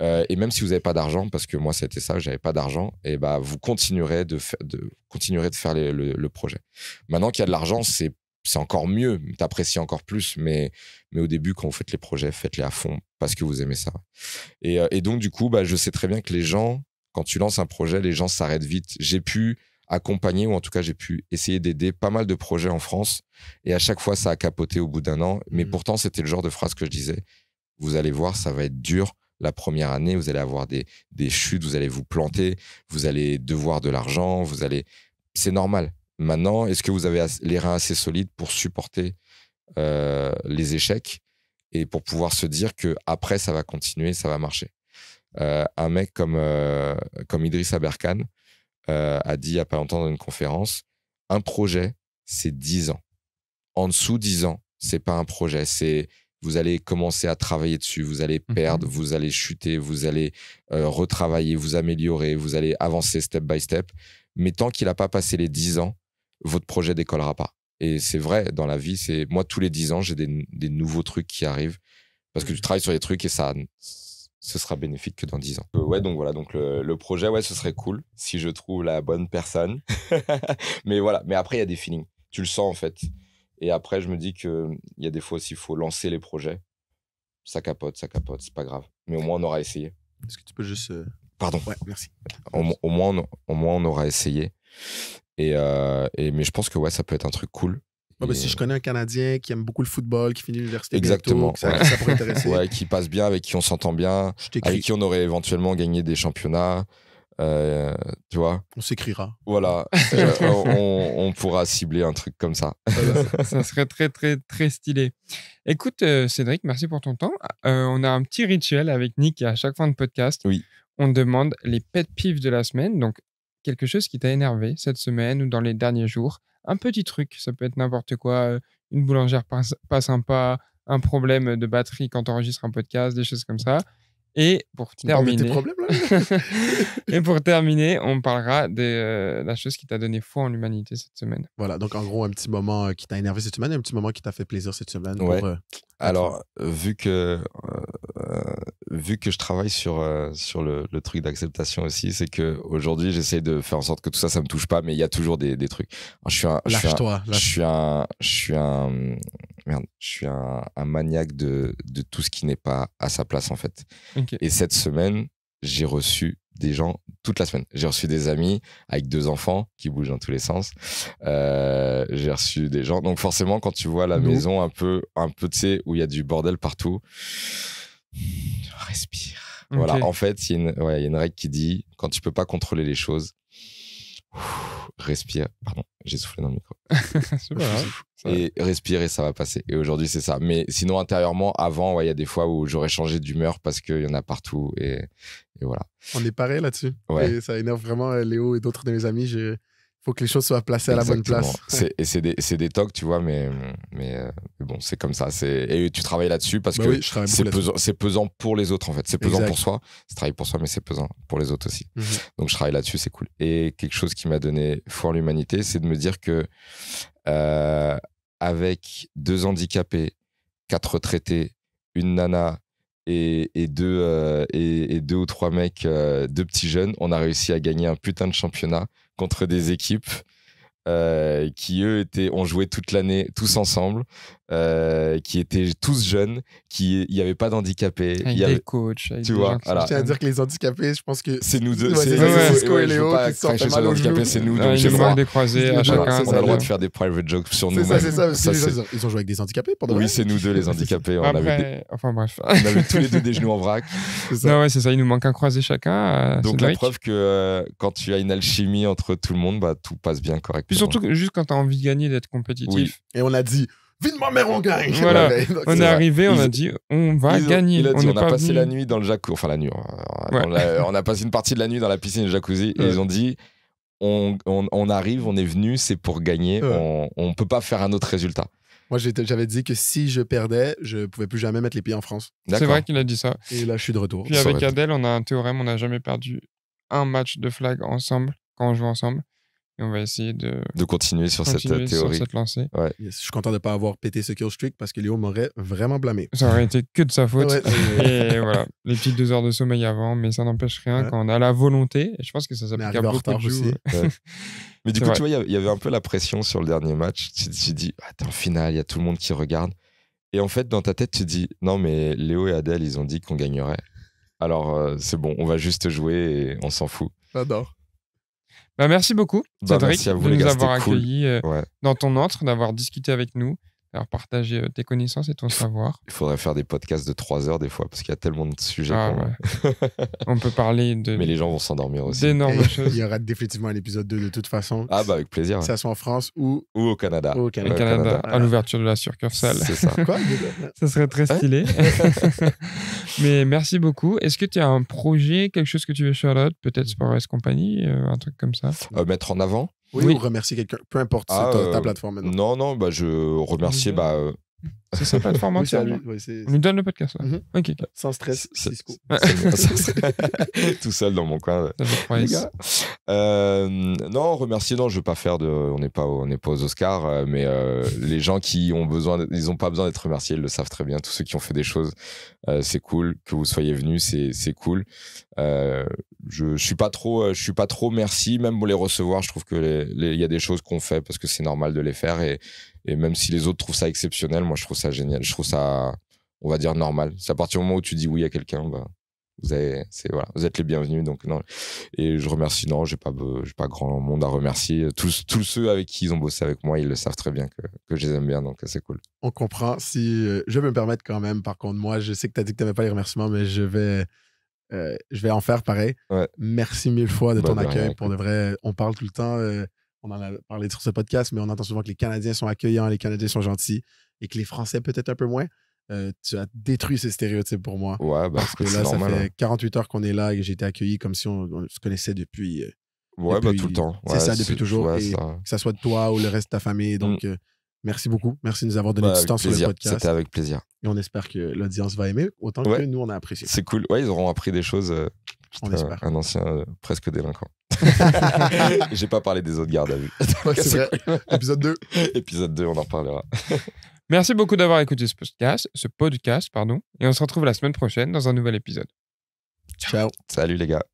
et même si vous n'avez pas d'argent, parce que moi c'était ça, j'avais pas d'argent, et eh bah vous continuerez de, de de faire le, le projet. Maintenant qu'il y a de l'argent, c'est c'est encore mieux, t'apprécies encore plus. Mais, mais au début, quand vous faites les projets, faites-les à fond parce que vous aimez ça. Et, euh, donc, du coup, bah, je sais très bien que les gens, quand tu lances un projet, les gens s'arrêtent vite. J'ai pu accompagner, ou en tout cas, j'ai pu essayer d'aider pas mal de projets en France. Et à chaque fois, ça a capoté au bout d'un an. Mais mmh pourtant, c'était le genre de phrase que je disais. Vous allez voir, ça va être dur la première année, vous allez avoir des, des, chutes, vous allez vous planter, vous allez devoir de l'argent, vous allez. C'est normal. Maintenant, est-ce que vous avez les reins assez solides pour supporter euh, les échecs et pour pouvoir se dire que après ça va continuer, ça va marcher euh, Un mec comme, euh, comme Idriss Aberkan a dit il n'y a pas longtemps dans une conférence un projet, c'est dix ans. En dessous dix ans, c'est pas un projet, c'est vous allez commencer à travailler dessus, vous allez mmh perdre, vous allez chuter, vous allez retravailler, vous améliorer, vous allez avancer step by step. Mais tant qu'il n'a pas passé les dix ans, votre projet décollera pas. Et c'est vrai, dans la vie, c'est moi, tous les dix ans, j'ai des, nouveaux trucs qui arrivent parce que tu mmh. travailles sur des trucs et ça, ce sera bénéfique que dans dix ans. Euh, ouais, donc voilà, donc le, projet, ouais, ce serait cool si je trouve la bonne personne. [laughs] mais voilà, mais après, il y a des feelings. Tu le sens, en fait. Et après, je me dis qu'il hum, y a des fois aussi, il faut lancer les projets. Ça capote, ça capote, c'est pas grave. Mais au moins, on aura essayé. Est-ce que tu peux juste. Euh, Pardon. Ouais, merci. Au, moins, au moins, on aura essayé. Euh, et, mais je pense que ouais, ça peut être un truc cool. Ah, ben, si je connais un Canadien qui aime beaucoup le football, qui finit l'université, exactement, bientôt, ça, [laughs] qui passe bien, avec qui on s'entend bien, avec qui on aurait éventuellement gagné des championnats. Euh, tu vois On s'écrira. Voilà, [laughs] euh, on, pourra cibler un truc comme ça. ça, [laughs] serait très, très, très stylé. Écoute, Cédric, merci pour ton temps. on a un petit rituel avec Nick à chaque fin de podcast. Oui. On demande les pet pifs de la semaine. Donc, quelque chose qui t'a énervé cette semaine ou dans les derniers jours. Un petit truc, ça peut être n'importe quoi, euh, une boulangère pas, sympa, un problème de batterie quand tu enregistre un podcast, des choses comme ça. Et pour terminer, [laughs] et pour terminer, on parlera de euh, la chose qui t'a donné foi en l'humanité cette semaine. Voilà, donc en gros un petit moment euh, qui t'a énervé cette semaine, et un petit moment qui t'a fait plaisir cette semaine. Alors, vu que vu que je travaille sur, euh, sur le, le truc d'acceptation aussi, c'est que aujourd'hui j'essaie de faire en sorte que tout ça, ça me touche pas, mais il y a toujours des, des trucs. je suis un, Lâche-toi. Je suis un, je suis un, je suis un, merde, je suis un, un maniaque de, de, tout ce qui n'est pas à sa place en fait. Et cette semaine, j'ai reçu des gens toute la semaine. J'ai reçu des amis avec deux enfants qui bougent dans tous les sens. Euh, j'ai reçu des gens. Donc forcément, quand tu vois la maison un peu, un peu, tu sais, où il y a du bordel partout Respire. Voilà, en fait, il y a une règle qui dit quand tu peux pas contrôler les choses, respire. Pardon, j'ai soufflé dans le micro. [laughs] [laughs] et respire ça va passer. Et aujourd'hui, c'est ça. Mais sinon, intérieurement, avant, il y a des fois où j'aurais changé d'humeur parce qu'il y en a partout. Et, voilà. On est pareil là-dessus. ça énerve vraiment euh, Léo et d'autres de mes amis. J'ai faut que les choses soient placées à la bonne place. Et c'est des, des tocs, tu vois, mais, mais euh, bon, c'est comme ça. Et tu travailles là-dessus parce bah que c'est pesant, pour les autres, en fait. C'est pesant pour soi. C'est travail pour soi, mais c'est pesant pour les autres aussi. Mhm. Donc, je travaille là-dessus, c'est cool. Et quelque chose qui m'a donné foi en l'humanité, c'est de me dire que euh, avec deux handicapés, quatre retraités, une nana et, deux, euh, et, et deux ou trois mecs, deux petits jeunes, on a réussi à gagner un putain de championnat contre des équipes euh, qui eux étaient, ont joué toute l'année tous ensemble. Euh, qui étaient tous jeunes, qui il n'y avait pas d'handicapés. Il y avait des coachs. Tu vois, Je tiens à dire que les handicapés, je pense que c'est nous deux. c'est et Léo qui sortent mal Les handicapés, C'est nous deux. J'ai nous des croisés à chacun. On a le droit de faire des private jokes sur nous. c'est ça. Ils ont joué avec des handicapés pendant. Oui, c'est nous deux les handicapés. On avait. Enfin bref. [laughs] On avait tous les deux des genoux en vrac. Non ouais, c'est ça. Il nous manque un croisé chacun. Euh, Donc la preuve que euh, quand tu as une alchimie entre tout le monde, bah tout passe bien correctement. Puis surtout juste quand tu as envie de gagner, d'être compétitif. Et on a dit. Vite ma mère, on gagne [laughs] On est, arrivé, on a dit on va gagner. on, a passé la nuit dans le jacuzzi, enfin la nuit, hein. on, a, passé une partie de la nuit dans la piscine jacuzzi et ils ont dit on, arrive, on est venu, c'est pour gagner, on ne peut pas faire un autre résultat. Moi, j'avais dit que si je perdais, je pouvais plus jamais mettre les pieds en France. C'est vrai qu'il a dit ça. Et là, je suis de retour. avec Adèle, on a un théorème, on n'a jamais perdu un match de flag ensemble, quand on joue ensemble on va essayer de, continuer sur cette euh, théorie. je suis content de ne pas avoir pété ce kill streak parce que Léo m'aurait vraiment blâmé. Ça aurait été que de sa [laughs] faute. et voilà, les petites deux heures de sommeil avant, mais ça n'empêche rien quand on a la volonté. je pense que ça s'applique à beaucoup de aussi. [laughs] mais du coup, tu vois, il y, avait un peu la pression sur le dernier match. Tu te dis, attends, final, il y a tout le monde qui regarde. Et en fait, dans ta tête, tu dis, non, mais Léo et Adèle, ils ont dit qu'on gagnerait. Alors, euh, c'est bon, on va juste jouer et on s'en fout. J'adore. Bah, merci beaucoup, bah, Cédric, de nous avoir accueillis euh, dans ton entre, d'avoir discuté avec nous. Alors, partager euh, tes connaissances et ton savoir. Il faudrait faire des podcasts de 3 heures des fois, parce qu'il y a tellement de sujets. Ah, [laughs] On peut parler de. Mais les gens vont s'endormir aussi. D'énormes choses. Il y aura définitivement un épisode 2 de toute façon. Ah, bah, avec plaisir. ça soit en France ou. Ou au Canada. au Canada. à l'ouverture de la surcursale. C'est ça. serait très stylé. [laughs] Mais merci beaucoup. Est-ce que tu as un projet, quelque chose que tu veux, Charlotte Peut-être Sport Company euh, un truc comme ça euh, Mettre en avant oui, ou remercier quelqu'un, peu importe ah, ta, euh, plateforme maintenant. Non, non, bah, je remercie. Bah, euh, c'est sa plateforme entière. On lui donne le podcast. Là. Mhm. Sans stress, Cisco. [laughs] [laughs] Tout seul dans mon coin. Euh, non, remercier, non, je veux pas faire de. On n'est pas, pas aux Oscars, mais les gens qui ont besoin, ils n'ont pas besoin d'être remerciés, ils le savent très bien. Tous ceux qui ont fait des choses, c'est cool. Que vous soyez venus, c'est cool je, ne suis pas trop, euh, je suis pas trop merci. Même pour les recevoir, je trouve que il y a des choses qu'on fait parce que c'est normal de les faire et, même si les autres trouvent ça exceptionnel, moi je trouve ça génial. Je trouve ça, on va dire normal. C'est à partir du moment où tu dis oui à quelqu'un, bah, vous avez, voilà, vous êtes les bienvenus. Donc non, et je remercie. Non, j'ai pas, j'ai pas grand monde à remercier. Tous, tous ceux avec qui ils ont bossé avec moi, ils le savent très bien que, je les aime bien. Donc c'est cool. On comprend. Si euh, je vais me permettre quand même, par contre, moi, je sais que tu as dit que tu n'avais pas les remerciements, mais je vais euh, je vais en faire pareil. Merci mille fois de bah, ton accueil. Pour de vrai, on parle tout le temps. Euh, on en a parlé sur ce podcast, mais on entend souvent que les Canadiens sont accueillants, les Canadiens sont gentils et que les Français peut-être un peu moins. Euh, tu as détruit ces stéréotypes pour moi. Ouais, parce bah, que là, normal, ça fait 48 hein. heures qu'on est là et j'ai été accueilli comme si on, se connaissait depuis. ouais, bah, tout le temps. c'est ça, depuis toujours. Que ça soit de toi ou le reste de ta famille. Mm. Donc, Merci beaucoup. Merci de nous avoir donné bah, temps sur le podcast. C'était avec plaisir. Et on espère que l'audience va aimer autant que nous, on a apprécié. C'est cool. Ouais, ils auront appris des choses. Euh, on espère. Un ancien euh, presque délinquant. [laughs] J'ai pas parlé des autres gardes à vue. [laughs] C'est Épisode 2. Épisode 2, on en reparlera. [laughs] Merci beaucoup d'avoir écouté ce podcast, ce podcast, pardon. Et on se retrouve la semaine prochaine dans un nouvel épisode. Ciao. Salut les gars.